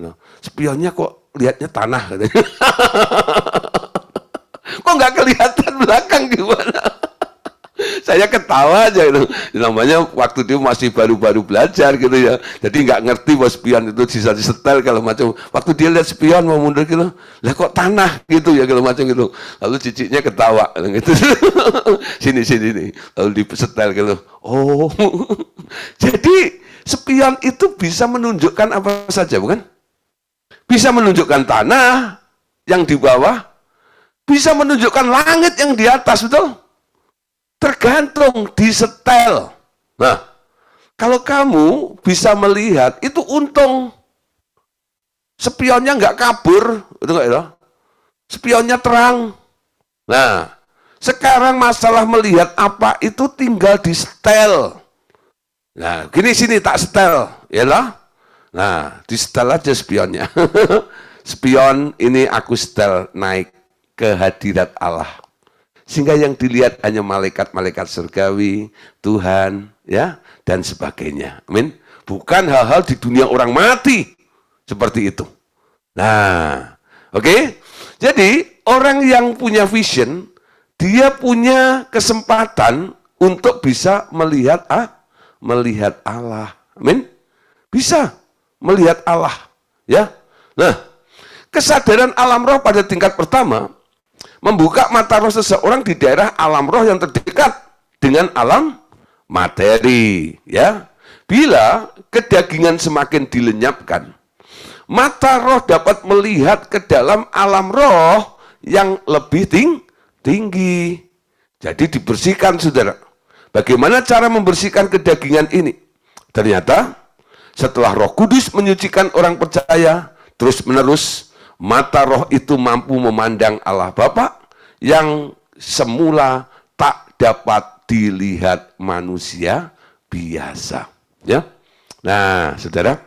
loh, nah, spionnya kok lihatnya tanah katanya. kok nggak kelihatan belakang gimana? saya ketawa aja itu namanya waktu dia masih baru-baru belajar gitu ya jadi nggak ngerti bahwa spion itu bisa disetel kalau macam waktu dia lihat spion mau mundur gitu lah kok tanah gitu ya kalau macam gitu lalu ciciknya ketawa gitu sini sini nih lalu disetel gitu oh jadi spion itu bisa menunjukkan apa saja bukan bisa menunjukkan tanah yang di bawah bisa menunjukkan langit yang di atas betul Tergantung di setel. Nah, kalau kamu bisa melihat itu untung spionnya nggak kabur, itu nggak ya? Spionnya terang. Nah, sekarang masalah melihat apa itu tinggal di setel. Nah, gini sini tak setel, ya lah. Nah, di setel aja spionnya. Spion ini aku setel naik ke hadirat Allah. Sehingga yang dilihat hanya malaikat-malaikat surgawi, Tuhan, ya, dan sebagainya. Amin. Bukan hal-hal di dunia orang mati seperti itu. Nah, oke. Okay? Jadi, orang yang punya vision, dia punya kesempatan untuk bisa melihat ah, melihat Allah. Amin. Bisa melihat Allah, ya. Nah, kesadaran alam roh pada tingkat pertama membuka mata roh seseorang di daerah alam roh yang terdekat dengan alam materi, ya. Bila kedagingan semakin dilenyapkan, mata roh dapat melihat ke dalam alam roh yang lebih ting tinggi. Jadi dibersihkan, saudara. Bagaimana cara membersihkan kedagingan ini? Ternyata setelah roh kudus menyucikan orang percaya, terus menerus mata roh itu mampu memandang Allah Bapa yang semula tak dapat dilihat manusia biasa. Ya. Nah, Saudara,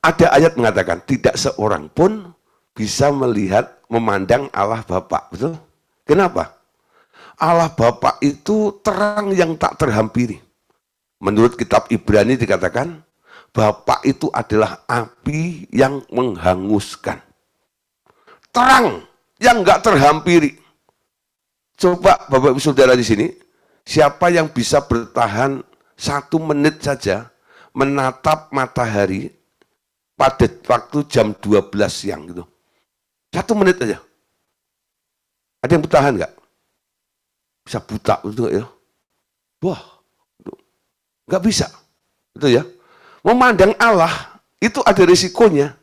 ada ayat mengatakan tidak seorang pun bisa melihat memandang Allah Bapa, betul? Kenapa? Allah Bapa itu terang yang tak terhampiri. Menurut kitab Ibrani dikatakan Bapak itu adalah api yang menghanguskan. Terang yang nggak terhampiri. Coba Bapak Ibu Saudara di sini, siapa yang bisa bertahan satu menit saja menatap matahari pada waktu jam 12 siang gitu. Satu menit aja. Ada yang bertahan nggak? Bisa buta gitu ya? Wah, nggak bisa. Itu ya. Memandang Allah itu ada risikonya.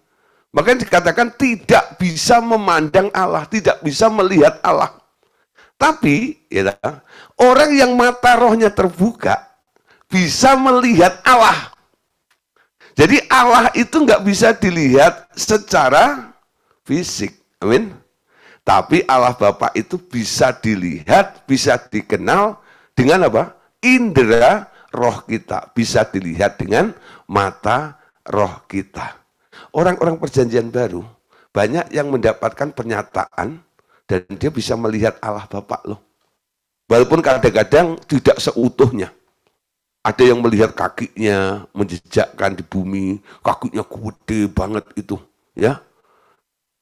bahkan dikatakan tidak bisa memandang Allah, tidak bisa melihat Allah. Tapi, ya, orang yang mata rohnya terbuka bisa melihat Allah. Jadi Allah itu nggak bisa dilihat secara fisik. Amin. Tapi Allah Bapak itu bisa dilihat, bisa dikenal dengan apa? Indra roh kita bisa dilihat dengan mata roh kita. Orang-orang perjanjian baru banyak yang mendapatkan pernyataan dan dia bisa melihat Allah Bapak loh. Walaupun kadang-kadang tidak seutuhnya. Ada yang melihat kakinya menjejakkan di bumi, kakinya gede banget itu, ya.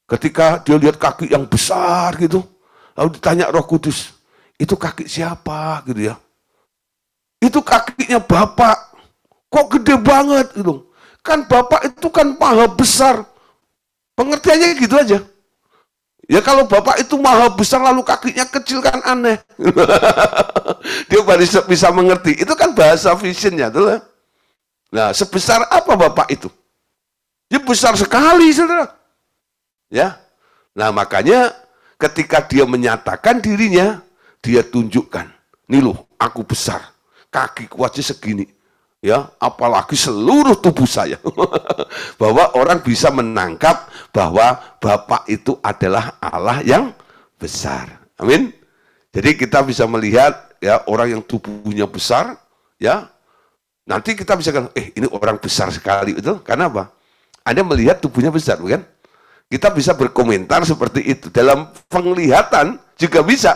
Ketika dia lihat kaki yang besar gitu, lalu ditanya Roh Kudus, itu kaki siapa gitu ya? Itu kakinya Bapak. Kok gede banget gitu. Kan Bapak itu kan maha besar. Pengertiannya gitu aja. Ya kalau bapak itu maha besar lalu kakinya kecil kan aneh. Dia bisa, bisa mengerti. Itu kan bahasa visionnya. Tuh. Nah sebesar apa bapak itu? Dia ya besar sekali saudara. Ya, Nah makanya ketika dia menyatakan dirinya, dia tunjukkan. Nih loh, aku besar. Kaki kuatnya segini ya apalagi seluruh tubuh saya bahwa orang bisa menangkap bahwa Bapak itu adalah Allah yang besar amin jadi kita bisa melihat ya orang yang tubuhnya besar ya nanti kita bisa kan eh ini orang besar sekali itu karena apa Anda melihat tubuhnya besar bukan kita bisa berkomentar seperti itu dalam penglihatan juga bisa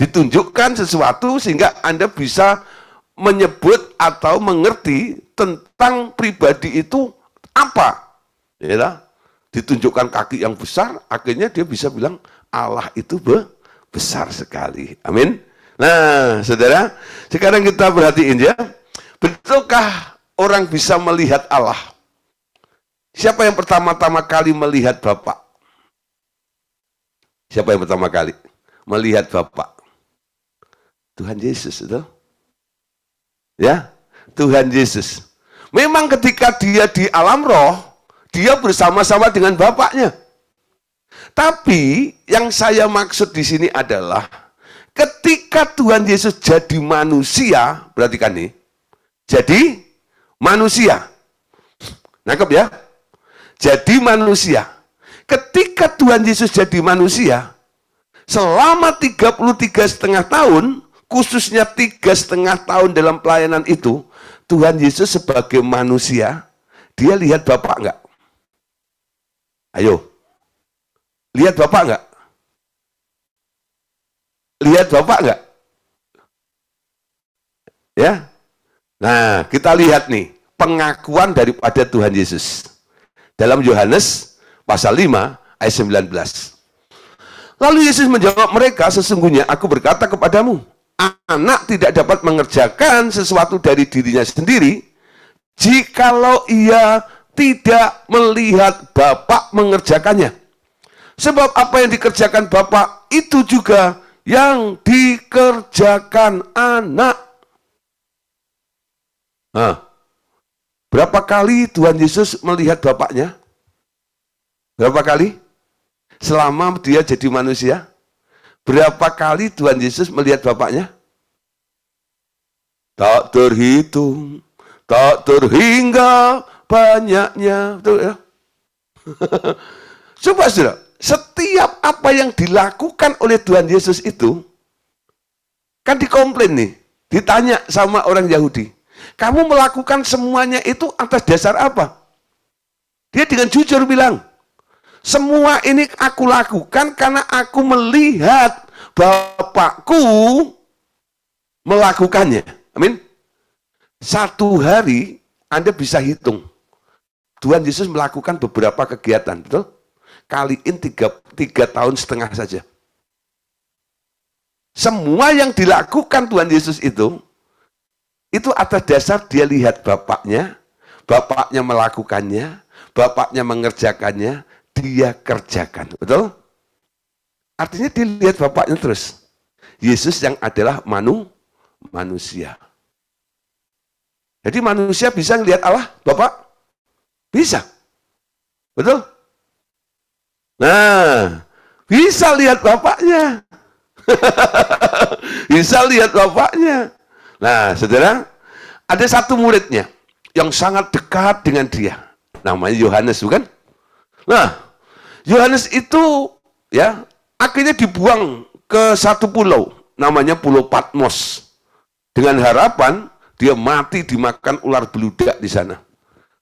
ditunjukkan sesuatu sehingga Anda bisa menyebut atau mengerti tentang pribadi itu apa. Ya, ditunjukkan kaki yang besar, akhirnya dia bisa bilang Allah itu be besar sekali. Amin. Nah, saudara, sekarang kita perhatiin ya. Betulkah orang bisa melihat Allah? Siapa yang pertama-tama kali melihat Bapak? Siapa yang pertama kali melihat Bapak? Tuhan Yesus, itu. Ya, Tuhan Yesus. Memang ketika dia di alam roh, dia bersama-sama dengan Bapaknya. Tapi yang saya maksud di sini adalah ketika Tuhan Yesus jadi manusia, perhatikan nih, jadi manusia. Nangkep ya? Jadi manusia. Ketika Tuhan Yesus jadi manusia, selama 33 setengah tahun, khususnya tiga setengah tahun dalam pelayanan itu, Tuhan Yesus sebagai manusia, dia lihat Bapak enggak? Ayo, lihat Bapak enggak? Lihat Bapak enggak? Ya, Nah, kita lihat nih pengakuan daripada Tuhan Yesus. Dalam Yohanes pasal 5 ayat 19. Lalu Yesus menjawab mereka, sesungguhnya aku berkata kepadamu, anak tidak dapat mengerjakan sesuatu dari dirinya sendiri jikalau ia tidak melihat bapak mengerjakannya. Sebab apa yang dikerjakan bapak itu juga yang dikerjakan anak. Nah, berapa kali Tuhan Yesus melihat bapaknya? Berapa kali? Selama dia jadi manusia? Berapa kali Tuhan Yesus melihat bapaknya? Tak terhitung, tak terhingga banyaknya. Betul ya? Coba sudah, setiap apa yang dilakukan oleh Tuhan Yesus itu, kan dikomplain nih, ditanya sama orang Yahudi. Kamu melakukan semuanya itu atas dasar apa? Dia dengan jujur bilang, semua ini aku lakukan karena aku melihat Bapakku melakukannya. Amin. Satu hari Anda bisa hitung. Tuhan Yesus melakukan beberapa kegiatan, betul? Kaliin tiga, tiga tahun setengah saja. Semua yang dilakukan Tuhan Yesus itu, itu atas dasar dia lihat Bapaknya, Bapaknya melakukannya, Bapaknya mengerjakannya, dia kerjakan, betul? Artinya dilihat Bapaknya terus. Yesus yang adalah manusia manusia. Jadi manusia bisa melihat Allah, Bapak? Bisa. Betul? Nah, bisa lihat bapaknya. bisa lihat bapaknya. Nah, saudara, ada satu muridnya yang sangat dekat dengan dia. Namanya Yohanes, bukan? Nah, Yohanes itu ya akhirnya dibuang ke satu pulau, namanya Pulau Patmos. Dengan harapan dia mati dimakan ular beludak di sana.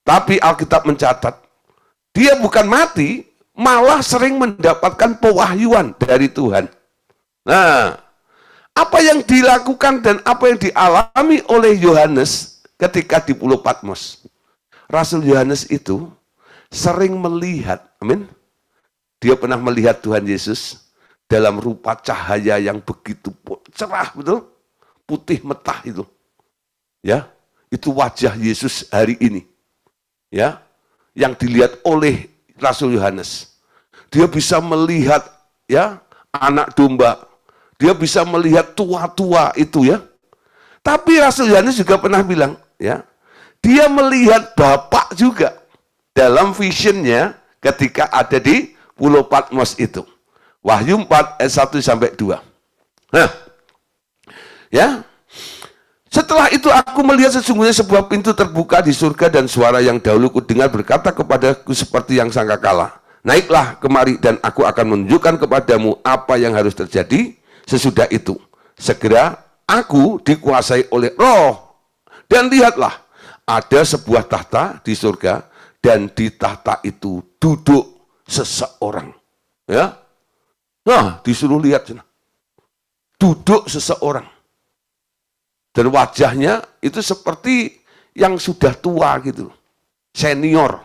Tapi Alkitab mencatat, dia bukan mati, malah sering mendapatkan pewahyuan dari Tuhan. Nah, apa yang dilakukan dan apa yang dialami oleh Yohanes ketika di Pulau Patmos. Rasul Yohanes itu sering melihat, amin. Dia pernah melihat Tuhan Yesus dalam rupa cahaya yang begitu cerah, betul? putih metah itu. Ya, itu wajah Yesus hari ini. Ya, yang dilihat oleh Rasul Yohanes. Dia bisa melihat ya anak domba. Dia bisa melihat tua-tua itu ya. Tapi Rasul Yohanes juga pernah bilang, ya, dia melihat Bapak juga dalam visionnya ketika ada di Pulau Patmos itu. Wahyu 4 ayat 1 sampai 2. Nah, Ya. Setelah itu aku melihat sesungguhnya sebuah pintu terbuka di surga dan suara yang dahulu ku dengar berkata kepadaku seperti yang sangka kalah. Naiklah kemari dan aku akan menunjukkan kepadamu apa yang harus terjadi sesudah itu. Segera aku dikuasai oleh roh. Dan lihatlah, ada sebuah tahta di surga dan di tahta itu duduk seseorang. Ya, Nah, disuruh lihat. Duduk seseorang. Dan wajahnya itu seperti yang sudah tua gitu. Senior.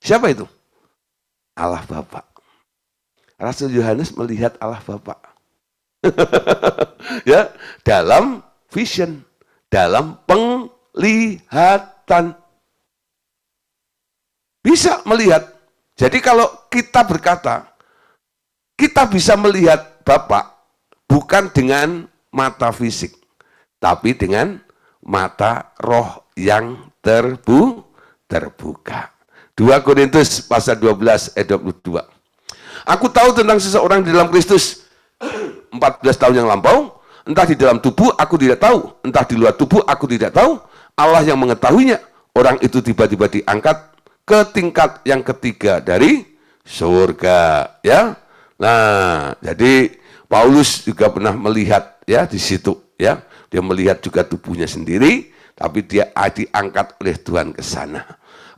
Siapa itu? Allah Bapak. Rasul Yohanes melihat Allah Bapak. ya, dalam vision, dalam penglihatan. Bisa melihat. Jadi kalau kita berkata, kita bisa melihat Bapak bukan dengan mata fisik tapi dengan mata roh yang terbu terbuka. 2 Korintus pasal 12 ayat 22. Aku tahu tentang seseorang di dalam Kristus 14 tahun yang lampau, entah di dalam tubuh aku tidak tahu, entah di luar tubuh aku tidak tahu, Allah yang mengetahuinya. Orang itu tiba-tiba diangkat ke tingkat yang ketiga dari surga, ya. Nah, jadi Paulus juga pernah melihat ya di situ, ya. Dia melihat juga tubuhnya sendiri, tapi dia diangkat oleh Tuhan ke sana.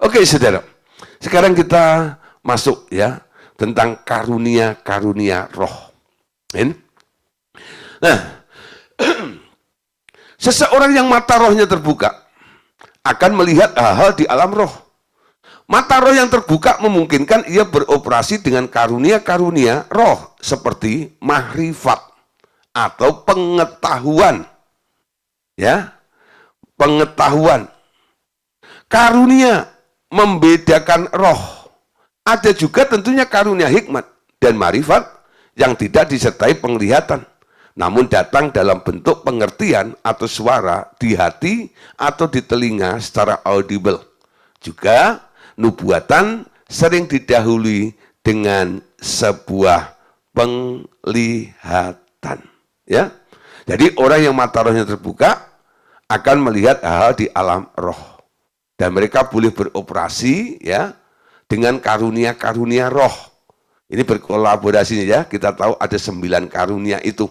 Oke, Saudara. Sekarang kita masuk ya tentang karunia-karunia roh. Nah, seseorang yang mata rohnya terbuka akan melihat hal-hal di alam roh. Mata roh yang terbuka memungkinkan ia beroperasi dengan karunia-karunia roh seperti mahrifat atau pengetahuan ya pengetahuan karunia membedakan roh ada juga tentunya karunia hikmat dan marifat yang tidak disertai penglihatan namun datang dalam bentuk pengertian atau suara di hati atau di telinga secara audible. Juga nubuatan sering didahului dengan sebuah penglihatan. Ya, jadi orang yang mata rohnya terbuka akan melihat hal-hal di alam roh. Dan mereka boleh beroperasi ya dengan karunia-karunia roh. Ini berkolaborasinya ya, kita tahu ada sembilan karunia itu.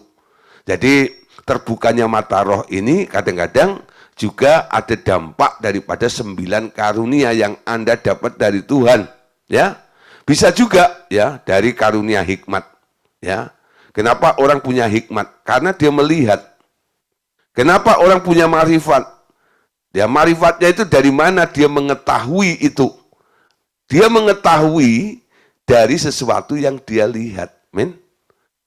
Jadi terbukanya mata roh ini kadang-kadang juga ada dampak daripada sembilan karunia yang Anda dapat dari Tuhan. Ya, bisa juga ya dari karunia hikmat. Ya, Kenapa orang punya hikmat? Karena dia melihat. Kenapa orang punya marifat? Dia ya, marifatnya itu dari mana dia mengetahui itu? Dia mengetahui dari sesuatu yang dia lihat. Min.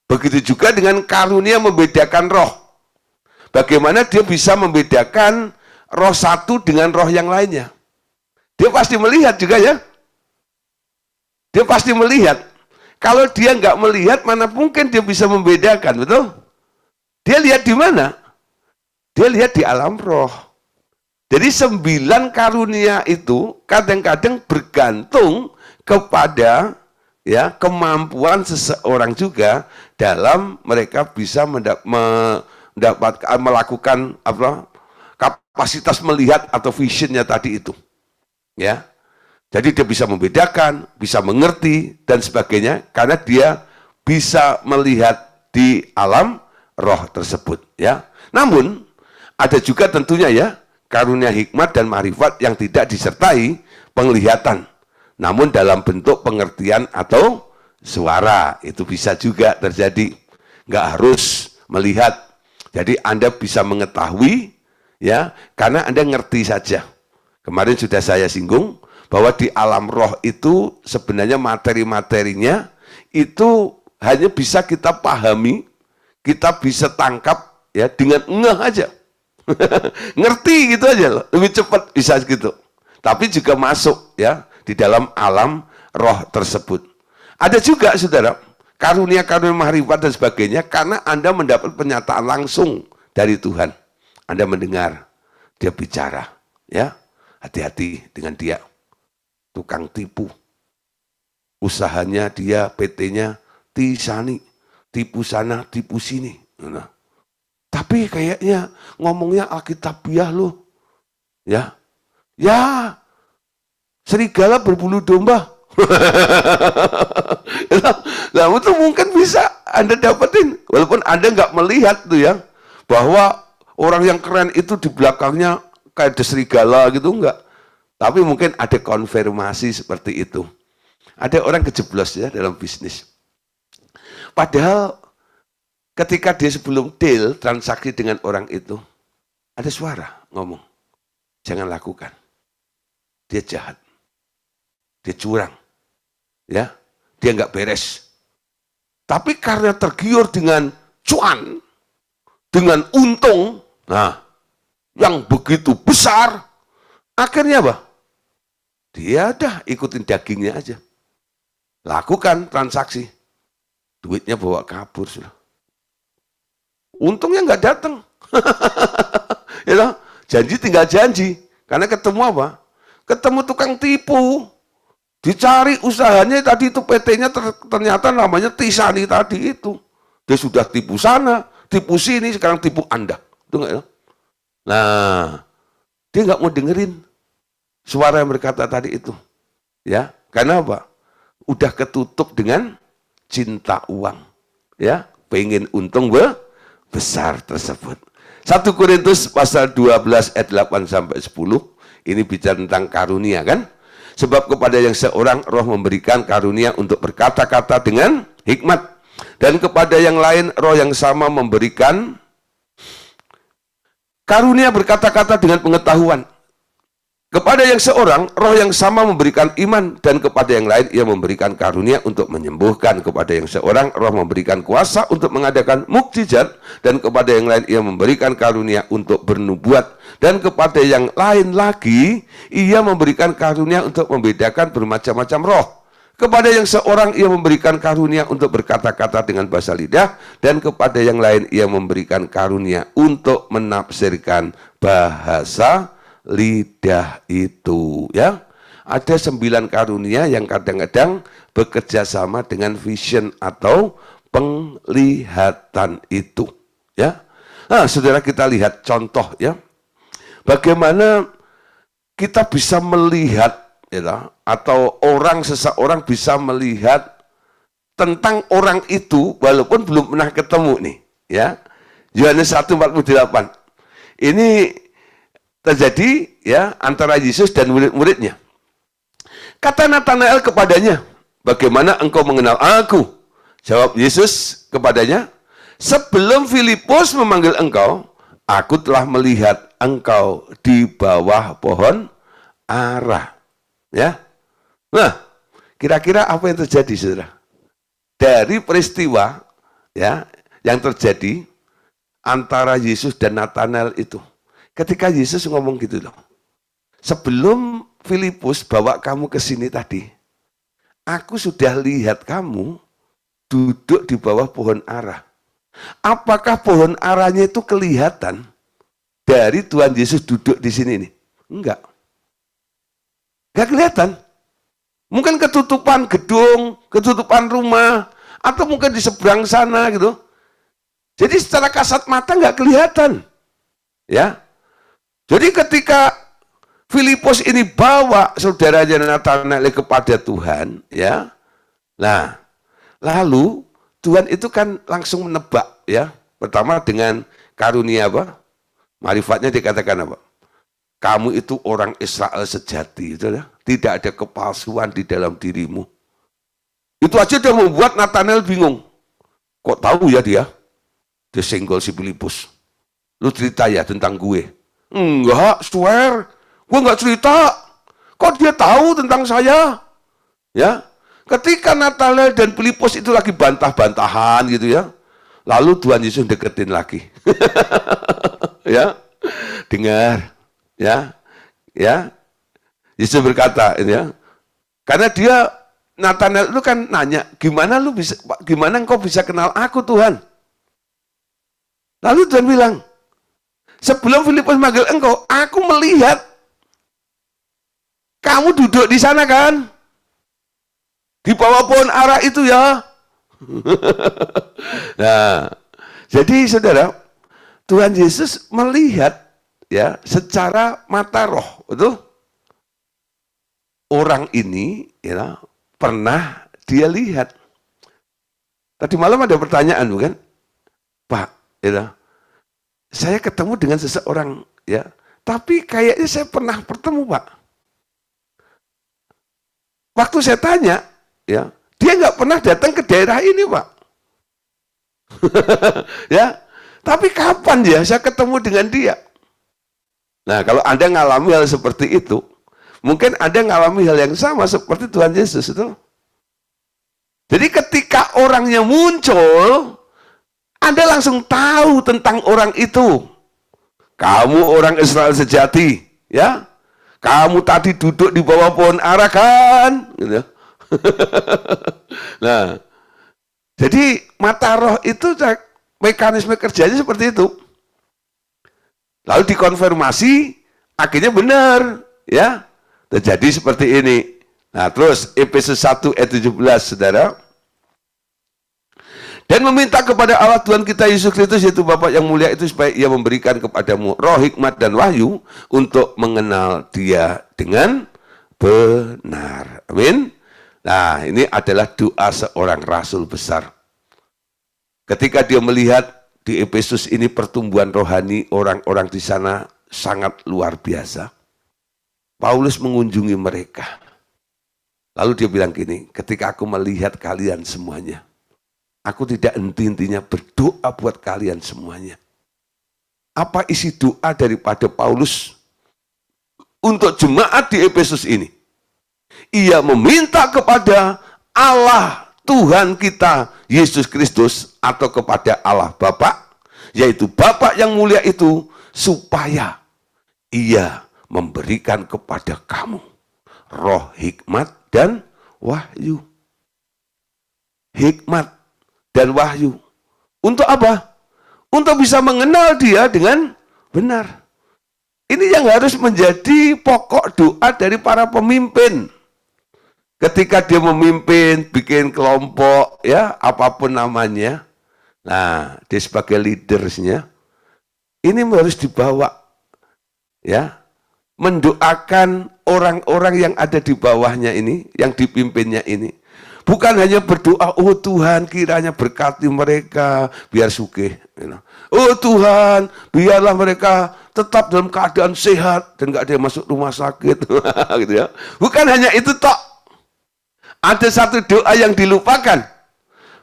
Begitu juga dengan karunia membedakan roh. Bagaimana dia bisa membedakan roh satu dengan roh yang lainnya? Dia pasti melihat juga ya. Dia pasti melihat. Kalau dia nggak melihat, mana mungkin dia bisa membedakan, betul? Dia lihat di mana? Dia lihat di alam roh. Jadi sembilan karunia itu kadang-kadang bergantung kepada ya kemampuan seseorang juga dalam mereka bisa mendapatkan eh, melakukan apa kapasitas melihat atau visionnya tadi itu ya jadi dia bisa membedakan, bisa mengerti, dan sebagainya, karena dia bisa melihat di alam roh tersebut. ya. Namun, ada juga tentunya ya, karunia hikmat dan marifat yang tidak disertai penglihatan. Namun dalam bentuk pengertian atau suara, itu bisa juga terjadi. Nggak harus melihat. Jadi Anda bisa mengetahui, ya, karena Anda ngerti saja. Kemarin sudah saya singgung, bahwa di alam roh itu sebenarnya materi-materinya itu hanya bisa kita pahami, kita bisa tangkap ya dengan ngeh aja. Ngerti gitu aja loh, lebih cepat bisa gitu. Tapi juga masuk ya di dalam alam roh tersebut. Ada juga saudara, karunia karunia mahrifat dan sebagainya karena Anda mendapat pernyataan langsung dari Tuhan. Anda mendengar dia bicara, ya. Hati-hati dengan dia tukang tipu. Usahanya dia, PT-nya, tisani, tipu sana, tipu sini. Nah, tapi kayaknya ngomongnya Alkitabiah loh. Ya, ya serigala berbulu domba. Ya, nah, itu mungkin bisa Anda dapetin. Walaupun Anda nggak melihat tuh ya, bahwa orang yang keren itu di belakangnya kayak ada serigala gitu, enggak. Tapi mungkin ada konfirmasi seperti itu. Ada orang kejeblos ya dalam bisnis. Padahal ketika dia sebelum deal transaksi dengan orang itu, ada suara ngomong, jangan lakukan. Dia jahat, dia curang, ya, dia nggak beres. Tapi karena tergiur dengan cuan, dengan untung, nah, yang begitu besar, akhirnya apa? Dia dah ikutin dagingnya aja. Lakukan transaksi. Duitnya bawa kabur sudah. Untungnya nggak datang. you ya know? Janji tinggal janji. Karena ketemu apa? Ketemu tukang tipu. Dicari usahanya tadi itu PT-nya ternyata namanya Tisani tadi itu. Dia sudah tipu sana, tipu sini, sekarang tipu Anda. Itu enggak ya? Nah, dia nggak mau dengerin suara yang berkata tadi itu. Ya, karena apa? Udah ketutup dengan cinta uang. Ya, pengen untung be besar tersebut. 1 Korintus pasal 12 ayat 8 sampai 10 ini bicara tentang karunia kan? Sebab kepada yang seorang roh memberikan karunia untuk berkata-kata dengan hikmat dan kepada yang lain roh yang sama memberikan karunia berkata-kata dengan pengetahuan kepada yang seorang, roh yang sama memberikan iman, dan kepada yang lain ia memberikan karunia untuk menyembuhkan. Kepada yang seorang, roh memberikan kuasa untuk mengadakan mukjizat, dan kepada yang lain ia memberikan karunia untuk bernubuat. Dan kepada yang lain lagi, ia memberikan karunia untuk membedakan bermacam-macam roh. Kepada yang seorang ia memberikan karunia untuk berkata-kata dengan bahasa lidah, dan kepada yang lain ia memberikan karunia untuk menafsirkan bahasa lidah itu ya ada sembilan karunia yang kadang-kadang bekerja sama dengan vision atau penglihatan itu ya nah saudara kita lihat contoh ya bagaimana kita bisa melihat ya atau orang seseorang bisa melihat tentang orang itu walaupun belum pernah ketemu nih ya Yohanes 1:48 ini terjadi ya antara Yesus dan murid-muridnya. Kata Nathanael kepadanya, "Bagaimana engkau mengenal aku?" Jawab Yesus kepadanya, "Sebelum Filipus memanggil engkau, aku telah melihat engkau di bawah pohon arah." Ya. Nah, kira-kira apa yang terjadi, Saudara? Dari peristiwa ya yang terjadi antara Yesus dan Nathanael itu. Ketika Yesus ngomong gitu loh. Sebelum Filipus bawa kamu ke sini tadi, aku sudah lihat kamu duduk di bawah pohon arah. Apakah pohon arahnya itu kelihatan dari Tuhan Yesus duduk di sini nih? Enggak. Enggak kelihatan. Mungkin ketutupan gedung, ketutupan rumah, atau mungkin di seberang sana gitu. Jadi secara kasat mata enggak kelihatan. Ya, jadi ketika Filipus ini bawa saudaranya Nathanael kepada Tuhan, ya. Nah, lalu Tuhan itu kan langsung menebak, ya. Pertama dengan karunia apa? Marifatnya dikatakan apa? Kamu itu orang Israel sejati, itu ya. Tidak ada kepalsuan di dalam dirimu. Itu aja udah membuat Nathanael bingung. Kok tahu ya dia? Dia si Filipus. Lu cerita ya tentang gue. Enggak, swear. Gue nggak cerita. Kok dia tahu tentang saya? Ya, Ketika Natanael dan Filipus itu lagi bantah-bantahan gitu ya. Lalu Tuhan Yesus deketin lagi. ya. Dengar, ya. Ya. Yesus berkata ini ya. Karena dia Nathanael itu kan nanya, "Gimana lu bisa gimana engkau bisa kenal aku, Tuhan?" Lalu Tuhan bilang, sebelum Filipus manggil engkau, aku melihat kamu duduk di sana kan? Di bawah pohon arah itu ya. nah, jadi saudara, Tuhan Yesus melihat ya secara mata roh, itu Orang ini ya pernah dia lihat. Tadi malam ada pertanyaan bukan? Pak, ya, saya ketemu dengan seseorang ya, tapi kayaknya saya pernah bertemu pak. Waktu saya tanya, ya dia nggak pernah datang ke daerah ini pak. ya, tapi kapan ya saya ketemu dengan dia? Nah kalau anda ngalami hal seperti itu, mungkin anda ngalami hal yang sama seperti Tuhan Yesus itu. Jadi ketika orangnya muncul, anda langsung tahu tentang orang itu. Kamu orang Israel sejati, ya. Kamu tadi duduk di bawah pohon ara kan? Gitu. Ya. nah, jadi mata roh itu mekanisme kerjanya seperti itu. Lalu dikonfirmasi, akhirnya benar, ya. Terjadi seperti ini. Nah, terus Efesus 1 ayat e 17, Saudara. Dan meminta kepada Allah Tuhan kita Yesus Kristus yaitu Bapa yang mulia itu supaya ia memberikan kepadamu roh hikmat dan wahyu untuk mengenal dia dengan benar. Amin. Nah ini adalah doa seorang rasul besar. Ketika dia melihat di Efesus ini pertumbuhan rohani orang-orang di sana sangat luar biasa. Paulus mengunjungi mereka. Lalu dia bilang gini, ketika aku melihat kalian semuanya, Aku tidak henti-hentinya berdoa buat kalian semuanya. Apa isi doa daripada Paulus untuk jemaat di Efesus ini? Ia meminta kepada Allah Tuhan kita Yesus Kristus atau kepada Allah Bapa, yaitu Bapa yang mulia itu supaya ia memberikan kepada kamu roh hikmat dan wahyu. Hikmat dan wahyu. Untuk apa? Untuk bisa mengenal dia dengan benar. Ini yang harus menjadi pokok doa dari para pemimpin. Ketika dia memimpin, bikin kelompok, ya apapun namanya. Nah, dia sebagai leadersnya, ini harus dibawa, ya, mendoakan orang-orang yang ada di bawahnya ini, yang dipimpinnya ini, Bukan hanya berdoa, oh Tuhan kiranya berkati mereka, biar suke. Oh Tuhan, biarlah mereka tetap dalam keadaan sehat dan nggak ada yang masuk rumah sakit. gitu ya. Bukan hanya itu tok. Ada satu doa yang dilupakan.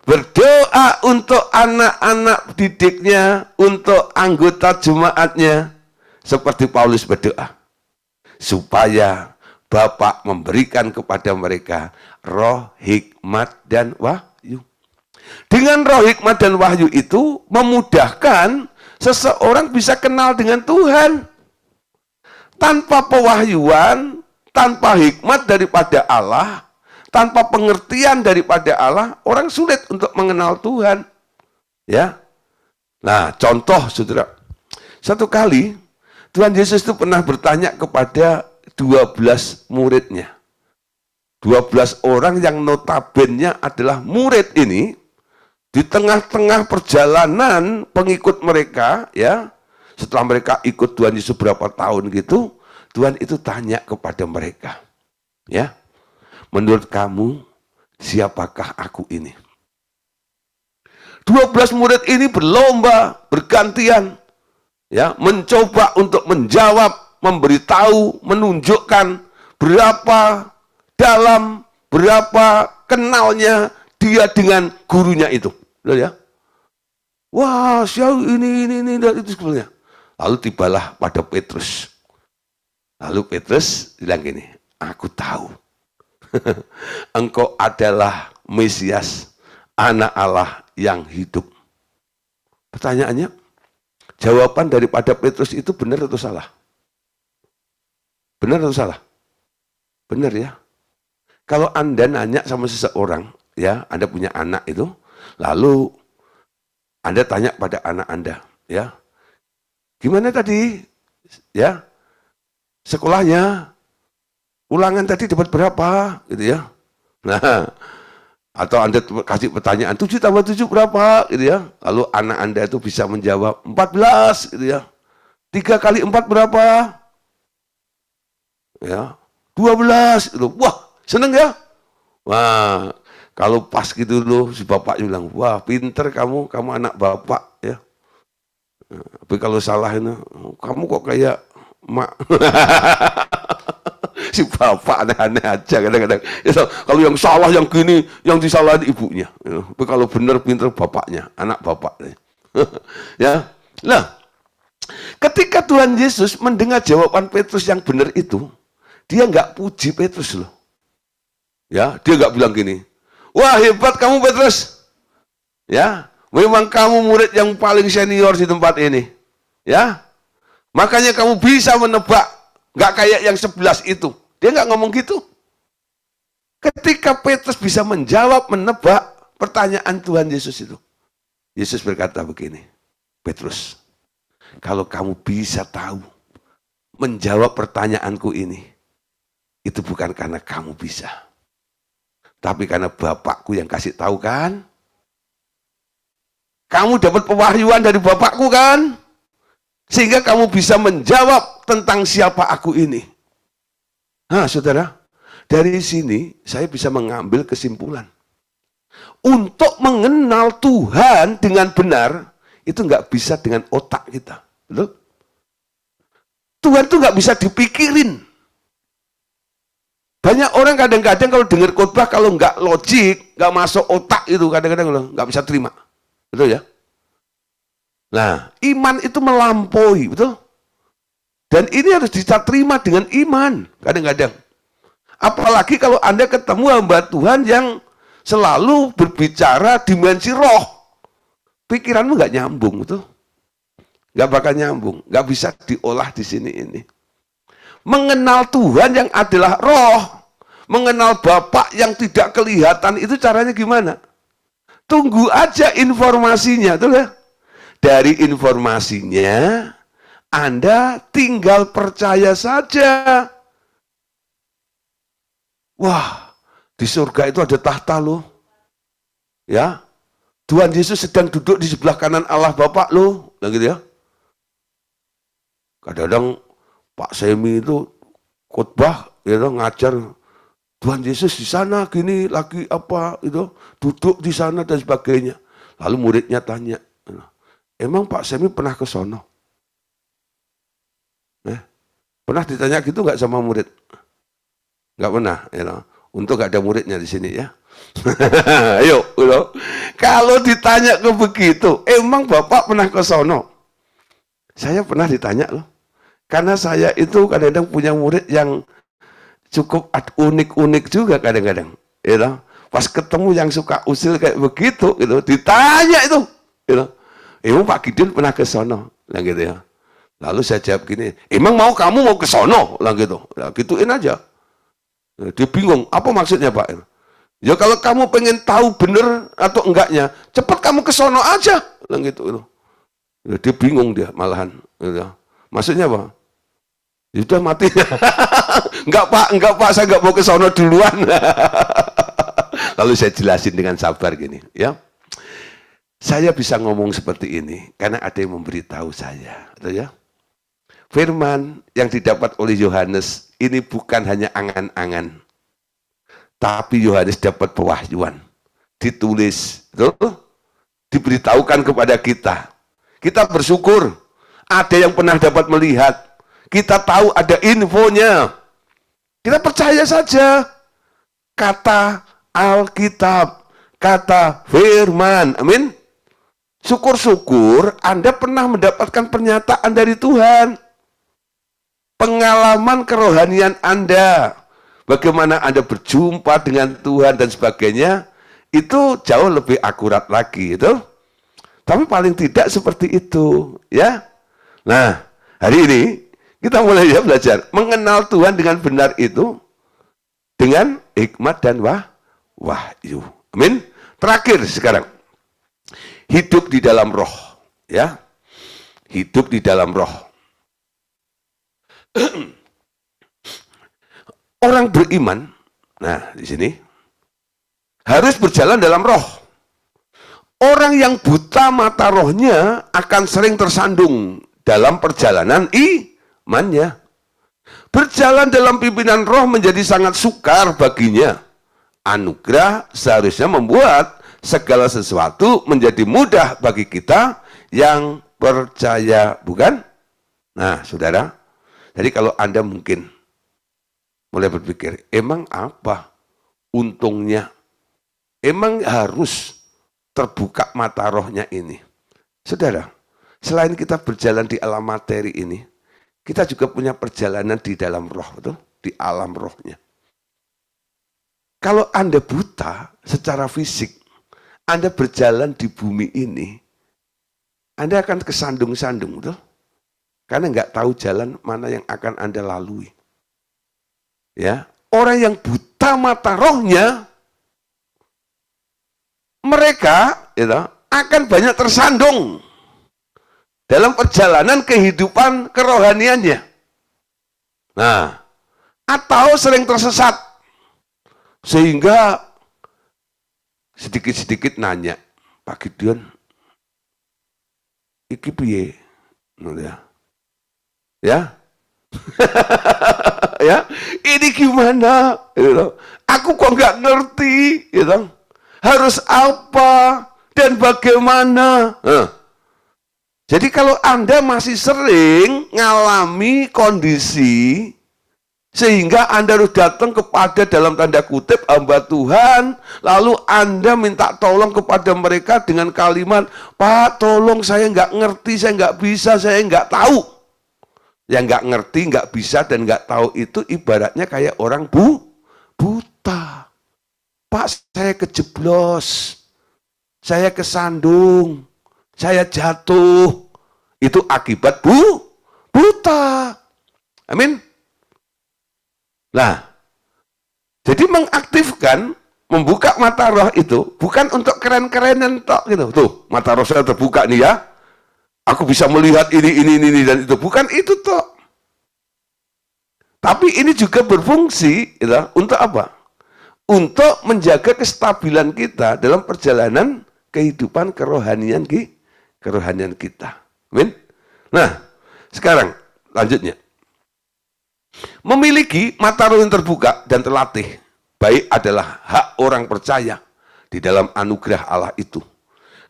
Berdoa untuk anak-anak didiknya, untuk anggota jemaatnya. Seperti Paulus berdoa. Supaya Bapak memberikan kepada mereka roh hikmah hikmat dan wahyu. Dengan roh hikmat dan wahyu itu memudahkan seseorang bisa kenal dengan Tuhan. Tanpa pewahyuan, tanpa hikmat daripada Allah, tanpa pengertian daripada Allah, orang sulit untuk mengenal Tuhan. Ya. Nah, contoh Saudara. Satu kali Tuhan Yesus itu pernah bertanya kepada 12 muridnya. 12 orang yang notabene adalah murid ini di tengah-tengah perjalanan pengikut mereka ya setelah mereka ikut Tuhan Yesus berapa tahun gitu Tuhan itu tanya kepada mereka ya menurut kamu siapakah aku ini 12 murid ini berlomba bergantian ya mencoba untuk menjawab memberitahu menunjukkan berapa dalam berapa kenalnya dia dengan gurunya itu. Lihat ya? Wah, sejauh ini, ini, ini, dan itu sebenarnya. Lalu tibalah pada Petrus. Lalu Petrus bilang gini, aku tahu. Engkau adalah Mesias, anak Allah yang hidup. Pertanyaannya, jawaban daripada Petrus itu benar atau salah? Benar atau salah? Benar ya? Kalau Anda nanya sama seseorang, ya, Anda punya anak itu, lalu Anda tanya pada anak Anda, ya, gimana tadi, ya, sekolahnya, ulangan tadi dapat berapa, gitu ya. Nah, atau Anda kasih pertanyaan, 7 tambah 7 berapa, gitu ya. Lalu anak Anda itu bisa menjawab, 14, gitu ya. 3 kali 4 berapa? Ya, 12, gitu. Wah, Seneng ya? Wah, kalau pas gitu loh, si bapak bilang, wah pinter kamu, kamu anak bapak ya. Nah, tapi kalau salah ini, kamu kok kayak mak. si bapak aneh-aneh aja kadang-kadang. Ya, kalau yang salah yang gini, yang disalahin ibunya. Ya. Tapi kalau benar pinter bapaknya, anak bapaknya. ya, nah Ketika Tuhan Yesus mendengar jawaban Petrus yang benar itu, dia nggak puji Petrus loh. Ya, dia nggak bilang gini. Wah hebat kamu Petrus. Ya, memang kamu murid yang paling senior di tempat ini. Ya, makanya kamu bisa menebak. Nggak kayak yang sebelas itu. Dia nggak ngomong gitu. Ketika Petrus bisa menjawab, menebak pertanyaan Tuhan Yesus itu. Yesus berkata begini, Petrus, kalau kamu bisa tahu menjawab pertanyaanku ini, itu bukan karena kamu bisa tapi karena bapakku yang kasih tahu kan, kamu dapat pewahyuan dari bapakku kan, sehingga kamu bisa menjawab tentang siapa aku ini. Nah, saudara, dari sini saya bisa mengambil kesimpulan. Untuk mengenal Tuhan dengan benar, itu nggak bisa dengan otak kita. Betul? Tuhan itu nggak bisa dipikirin. Banyak orang kadang-kadang kalau dengar khotbah kalau nggak logik, nggak masuk otak itu kadang-kadang loh nggak bisa terima, betul ya? Nah, iman itu melampaui, betul? Dan ini harus diterima dengan iman kadang-kadang. Apalagi kalau Anda ketemu hamba Tuhan yang selalu berbicara dimensi roh. Pikiranmu nggak nyambung, betul? Nggak bakal nyambung, nggak bisa diolah di sini ini. Mengenal Tuhan yang adalah roh. Mengenal Bapak yang tidak kelihatan itu caranya gimana? Tunggu aja informasinya, tuh ya. Dari informasinya, Anda tinggal percaya saja. Wah, di surga itu ada tahta loh. Ya, Tuhan Yesus sedang duduk di sebelah kanan Allah Bapak loh, Lagi nah, gitu ya. Kadang-kadang Pak Semi itu khotbah itu ya ngajar Tuhan Yesus di sana gini lagi apa itu duduk di sana dan sebagainya. Lalu muridnya tanya, ya emang Pak Semi pernah ke sono? Eh, pernah ditanya gitu nggak sama murid? Nggak pernah, ya. You know. Untuk gak ada muridnya di sini ya. Ayo, you know. kalau ditanya ke begitu, emang Bapak pernah ke sono? Saya pernah ditanya loh. Karena saya itu kadang-kadang punya murid yang cukup unik-unik juga kadang-kadang. You ya know? Pas ketemu yang suka usil kayak begitu, gitu, ditanya itu. You gitu. know? Emang Pak Gidin pernah ke sono? Nah, gitu ya. Lalu saya jawab gini, emang mau kamu mau ke sono? Nah, gitu. Nah, gituin aja. Nah, dia bingung, apa maksudnya Pak? Ya kalau kamu pengen tahu bener atau enggaknya, cepat kamu ke sono aja. Lah gitu. gitu. Nah, dia bingung dia malahan. Gitu. Ya. Maksudnya apa? Sudah ya mati. enggak Pak, enggak Pak, saya enggak mau ke sana duluan. Lalu saya jelasin dengan sabar gini, ya. Saya bisa ngomong seperti ini karena ada yang memberitahu saya, gitu ya. Firman yang didapat oleh Yohanes ini bukan hanya angan-angan. Tapi Yohanes dapat pewahyuan. Ditulis, Diberitahukan kepada kita. Kita bersyukur ada yang pernah dapat melihat. Kita tahu ada infonya. Kita percaya saja kata Alkitab, kata firman. Amin. Syukur-syukur Anda pernah mendapatkan pernyataan dari Tuhan. Pengalaman kerohanian Anda, bagaimana Anda berjumpa dengan Tuhan dan sebagainya, itu jauh lebih akurat lagi itu. Tapi paling tidak seperti itu, ya. Nah, hari ini kita mulai ya belajar mengenal Tuhan dengan benar itu dengan hikmat dan wah wahyu. Amin. Terakhir sekarang hidup di dalam roh, ya. Hidup di dalam roh. Orang beriman, nah di sini harus berjalan dalam roh. Orang yang buta mata rohnya akan sering tersandung dalam perjalanan imannya. Berjalan dalam pimpinan roh menjadi sangat sukar baginya. Anugerah seharusnya membuat segala sesuatu menjadi mudah bagi kita yang percaya, bukan? Nah, saudara, jadi kalau Anda mungkin mulai berpikir, emang apa untungnya? Emang harus terbuka mata rohnya ini? Saudara, Selain kita berjalan di alam materi ini, kita juga punya perjalanan di dalam roh, betul? Di alam rohnya. Kalau Anda buta secara fisik, Anda berjalan di bumi ini, Anda akan kesandung-sandung, betul? Karena nggak tahu jalan mana yang akan Anda lalui. Ya, orang yang buta mata rohnya, mereka you ya know, akan banyak tersandung dalam perjalanan kehidupan kerohaniannya. Nah, atau sering tersesat sehingga sedikit-sedikit nanya, Pak Gideon, iki piye? Ya. Ya. ya, ini gimana? Gitu. Aku kok nggak ngerti, gitu. Harus apa dan bagaimana? Nah. Jadi kalau Anda masih sering ngalami kondisi sehingga Anda harus datang kepada dalam tanda kutip hamba Tuhan, lalu Anda minta tolong kepada mereka dengan kalimat, Pak tolong saya nggak ngerti, saya nggak bisa, saya nggak tahu. Yang nggak ngerti, nggak bisa, dan nggak tahu itu ibaratnya kayak orang bu, buta. Pak saya kejeblos, saya kesandung, saya jatuh. Itu akibat bu buta. Amin. Nah, jadi mengaktifkan, membuka mata roh itu bukan untuk keren-kerenan tok gitu. Tuh, mata roh saya terbuka nih ya. Aku bisa melihat ini, ini, ini, ini dan itu. Bukan itu tok. Tapi ini juga berfungsi gitu, untuk apa? Untuk menjaga kestabilan kita dalam perjalanan kehidupan kerohanian kita kerohanian kita. Amin. Nah, sekarang lanjutnya. Memiliki mata roh yang terbuka dan terlatih baik adalah hak orang percaya di dalam anugerah Allah itu.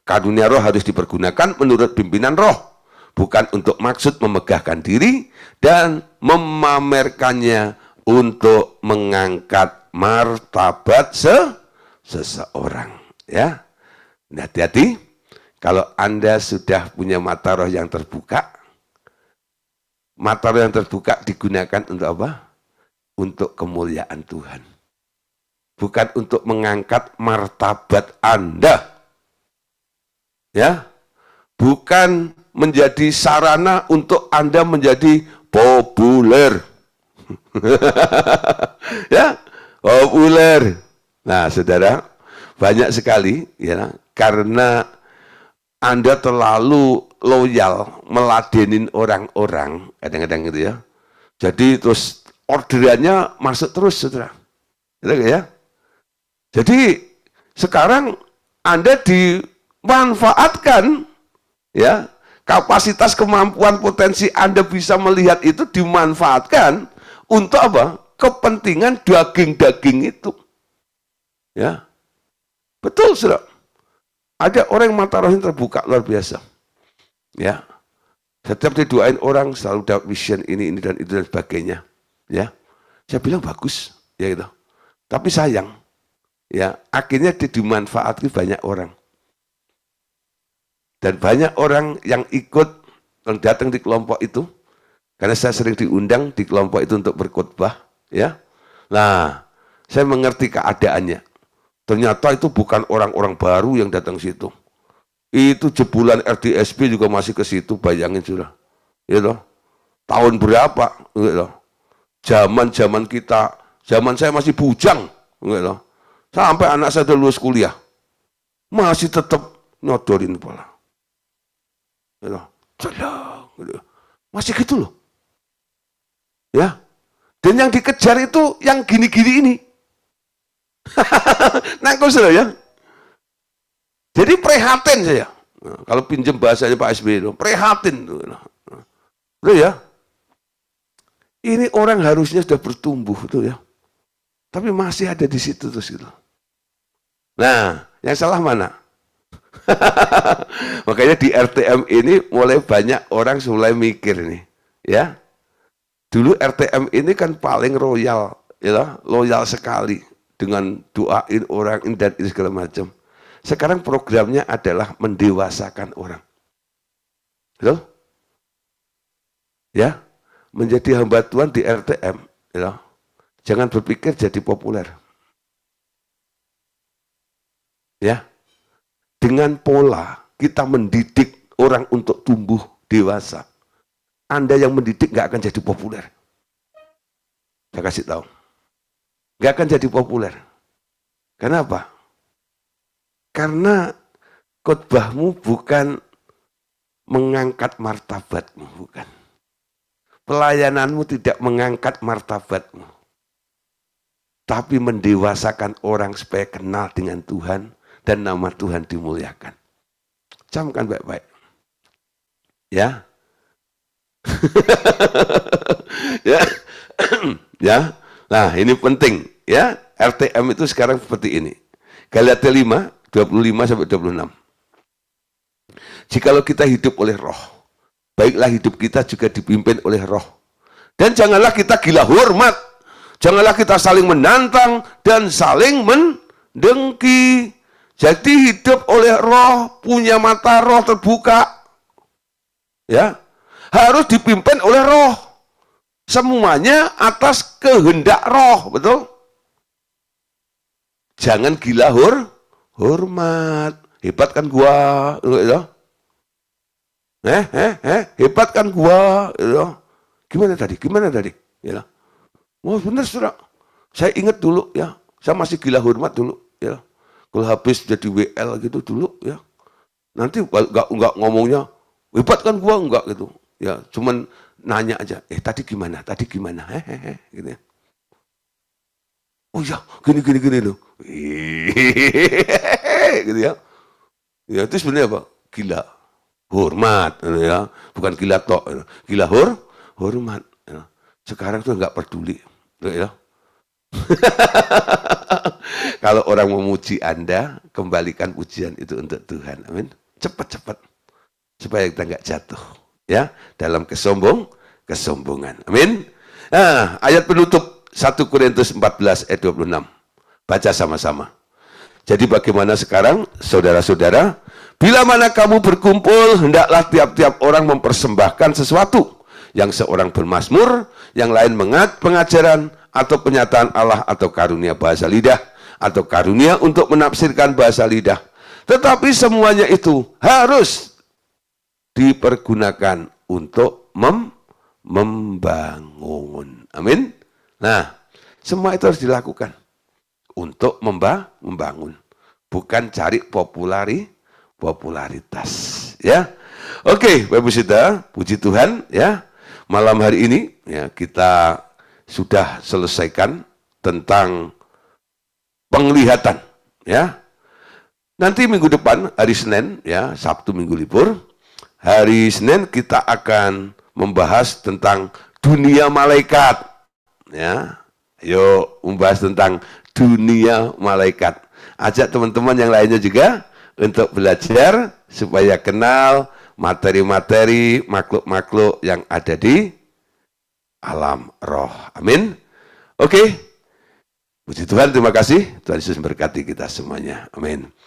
Karunia roh harus dipergunakan menurut pimpinan roh, bukan untuk maksud memegahkan diri dan memamerkannya untuk mengangkat martabat se seseorang. Ya, hati-hati. Kalau Anda sudah punya mata roh yang terbuka, mata roh yang terbuka digunakan untuk apa? Untuk kemuliaan Tuhan. Bukan untuk mengangkat martabat Anda. Ya, bukan menjadi sarana untuk Anda menjadi populer. ya, populer. Nah, Saudara, banyak sekali ya karena anda terlalu loyal meladenin orang-orang, kadang-kadang gitu ya. Jadi terus orderannya masuk terus, saudara. Gitu ya. Jadi sekarang Anda dimanfaatkan ya kapasitas kemampuan potensi Anda bisa melihat itu dimanfaatkan untuk apa? Kepentingan daging-daging itu. Ya. Betul, Saudara. Ada orang yang mata rohnya terbuka luar biasa. Ya. Setiap didoain orang selalu dapat vision ini, ini, dan itu, dan sebagainya. Ya. Saya bilang bagus. Ya gitu. Tapi sayang. Ya, akhirnya dimanfaatkan banyak orang. Dan banyak orang yang ikut, yang datang di kelompok itu, karena saya sering diundang di kelompok itu untuk berkhotbah, ya. Nah, saya mengerti keadaannya. Ternyata itu bukan orang-orang baru yang datang situ. Itu jebulan RDSP juga masih ke situ, bayangin sudah. Ya you Tahun berapa? Gitu iya you Zaman-zaman kita, zaman saya masih bujang. Gitu iya you Sampai anak saya sudah lulus kuliah. Masih tetap nyodorin pola. Gitu. Iya Jelang, gitu. Masih gitu loh. Ya. Dan yang dikejar itu yang gini-gini ini. Nangkul sudah ya. Jadi prihatin saya. Nah, kalau pinjam bahasanya Pak SBY itu, prihatin. Tuh. Nah, ya. Ini orang harusnya sudah bertumbuh tuh ya. Tapi masih ada di situ terus gitu. Nah, yang salah mana? Makanya di RTM ini mulai banyak orang mulai mikir nih, ya. Dulu RTM ini kan paling royal, ya, loyal sekali dengan doain orang ini dan ini segala macam. Sekarang programnya adalah mendewasakan orang. Betul? Ya, menjadi hamba Tuhan di RTM, ya. Jangan berpikir jadi populer. Ya. Dengan pola kita mendidik orang untuk tumbuh dewasa. Anda yang mendidik nggak akan jadi populer. Saya kasih tahu. Gak akan jadi populer. Kenapa? Karena khotbahmu bukan mengangkat martabatmu, bukan. Pelayananmu tidak mengangkat martabatmu. Tapi mendewasakan orang supaya kenal dengan Tuhan dan nama Tuhan dimuliakan. Camkan baik-baik. Ya. ya. ya. Nah, ini penting ya RTM itu sekarang seperti ini. Galatia 5, 25 sampai 26. Jikalau kita hidup oleh roh, baiklah hidup kita juga dipimpin oleh roh. Dan janganlah kita gila hormat, janganlah kita saling menantang dan saling mendengki. Jadi hidup oleh roh, punya mata roh terbuka. Ya. Harus dipimpin oleh roh. Semuanya atas kehendak roh, betul? Jangan gila hur, hormat. Hebat kan gua, gitu, gitu, Eh, eh, eh, hebat kan gua, gitu. Gimana tadi? Gimana tadi? Ya, Wah, benar sudah. Saya ingat dulu ya, saya masih gila hormat dulu, ya. Kalau habis jadi WL gitu dulu ya. Nanti enggak enggak ngomongnya hebat kan gua enggak gitu. Ya, cuman nanya aja, eh tadi gimana? Tadi gimana? Hehehe eh, gitu ya. Oh iya, gini gini gini loh. gitu ya. Ya itu sebenarnya apa? Gila. Hormat gitu ya. Bukan gila tok, gitu. gila hor hormat gitu. Sekarang tuh nggak peduli. Gitu ya. Kalau orang memuji Anda, kembalikan pujian itu untuk Tuhan. Amin. Cepat-cepat supaya kita nggak jatuh ya dalam kesombong kesombongan. Amin. Nah, ayat penutup 1 Korintus 14 ayat 26. Baca sama-sama. Jadi bagaimana sekarang saudara-saudara? Bila mana kamu berkumpul, hendaklah tiap-tiap orang mempersembahkan sesuatu. Yang seorang bermasmur, yang lain mengat pengajaran, atau penyataan Allah, atau karunia bahasa lidah, atau karunia untuk menafsirkan bahasa lidah. Tetapi semuanya itu harus dipergunakan untuk mem membangun. Amin. Nah, semua itu harus dilakukan untuk membangun, bukan cari populari popularitas, ya. Oke, Bapak Sita, puji Tuhan ya. Malam hari ini ya kita sudah selesaikan tentang penglihatan ya. Nanti minggu depan hari Senin ya, Sabtu minggu libur. Hari Senin kita akan membahas tentang dunia malaikat. Ya, yuk membahas tentang dunia malaikat. Ajak teman-teman yang lainnya juga untuk belajar supaya kenal materi-materi makhluk-makhluk yang ada di alam roh. Amin. Oke. Okay. Puji Tuhan, terima kasih. Tuhan Yesus memberkati kita semuanya. Amin.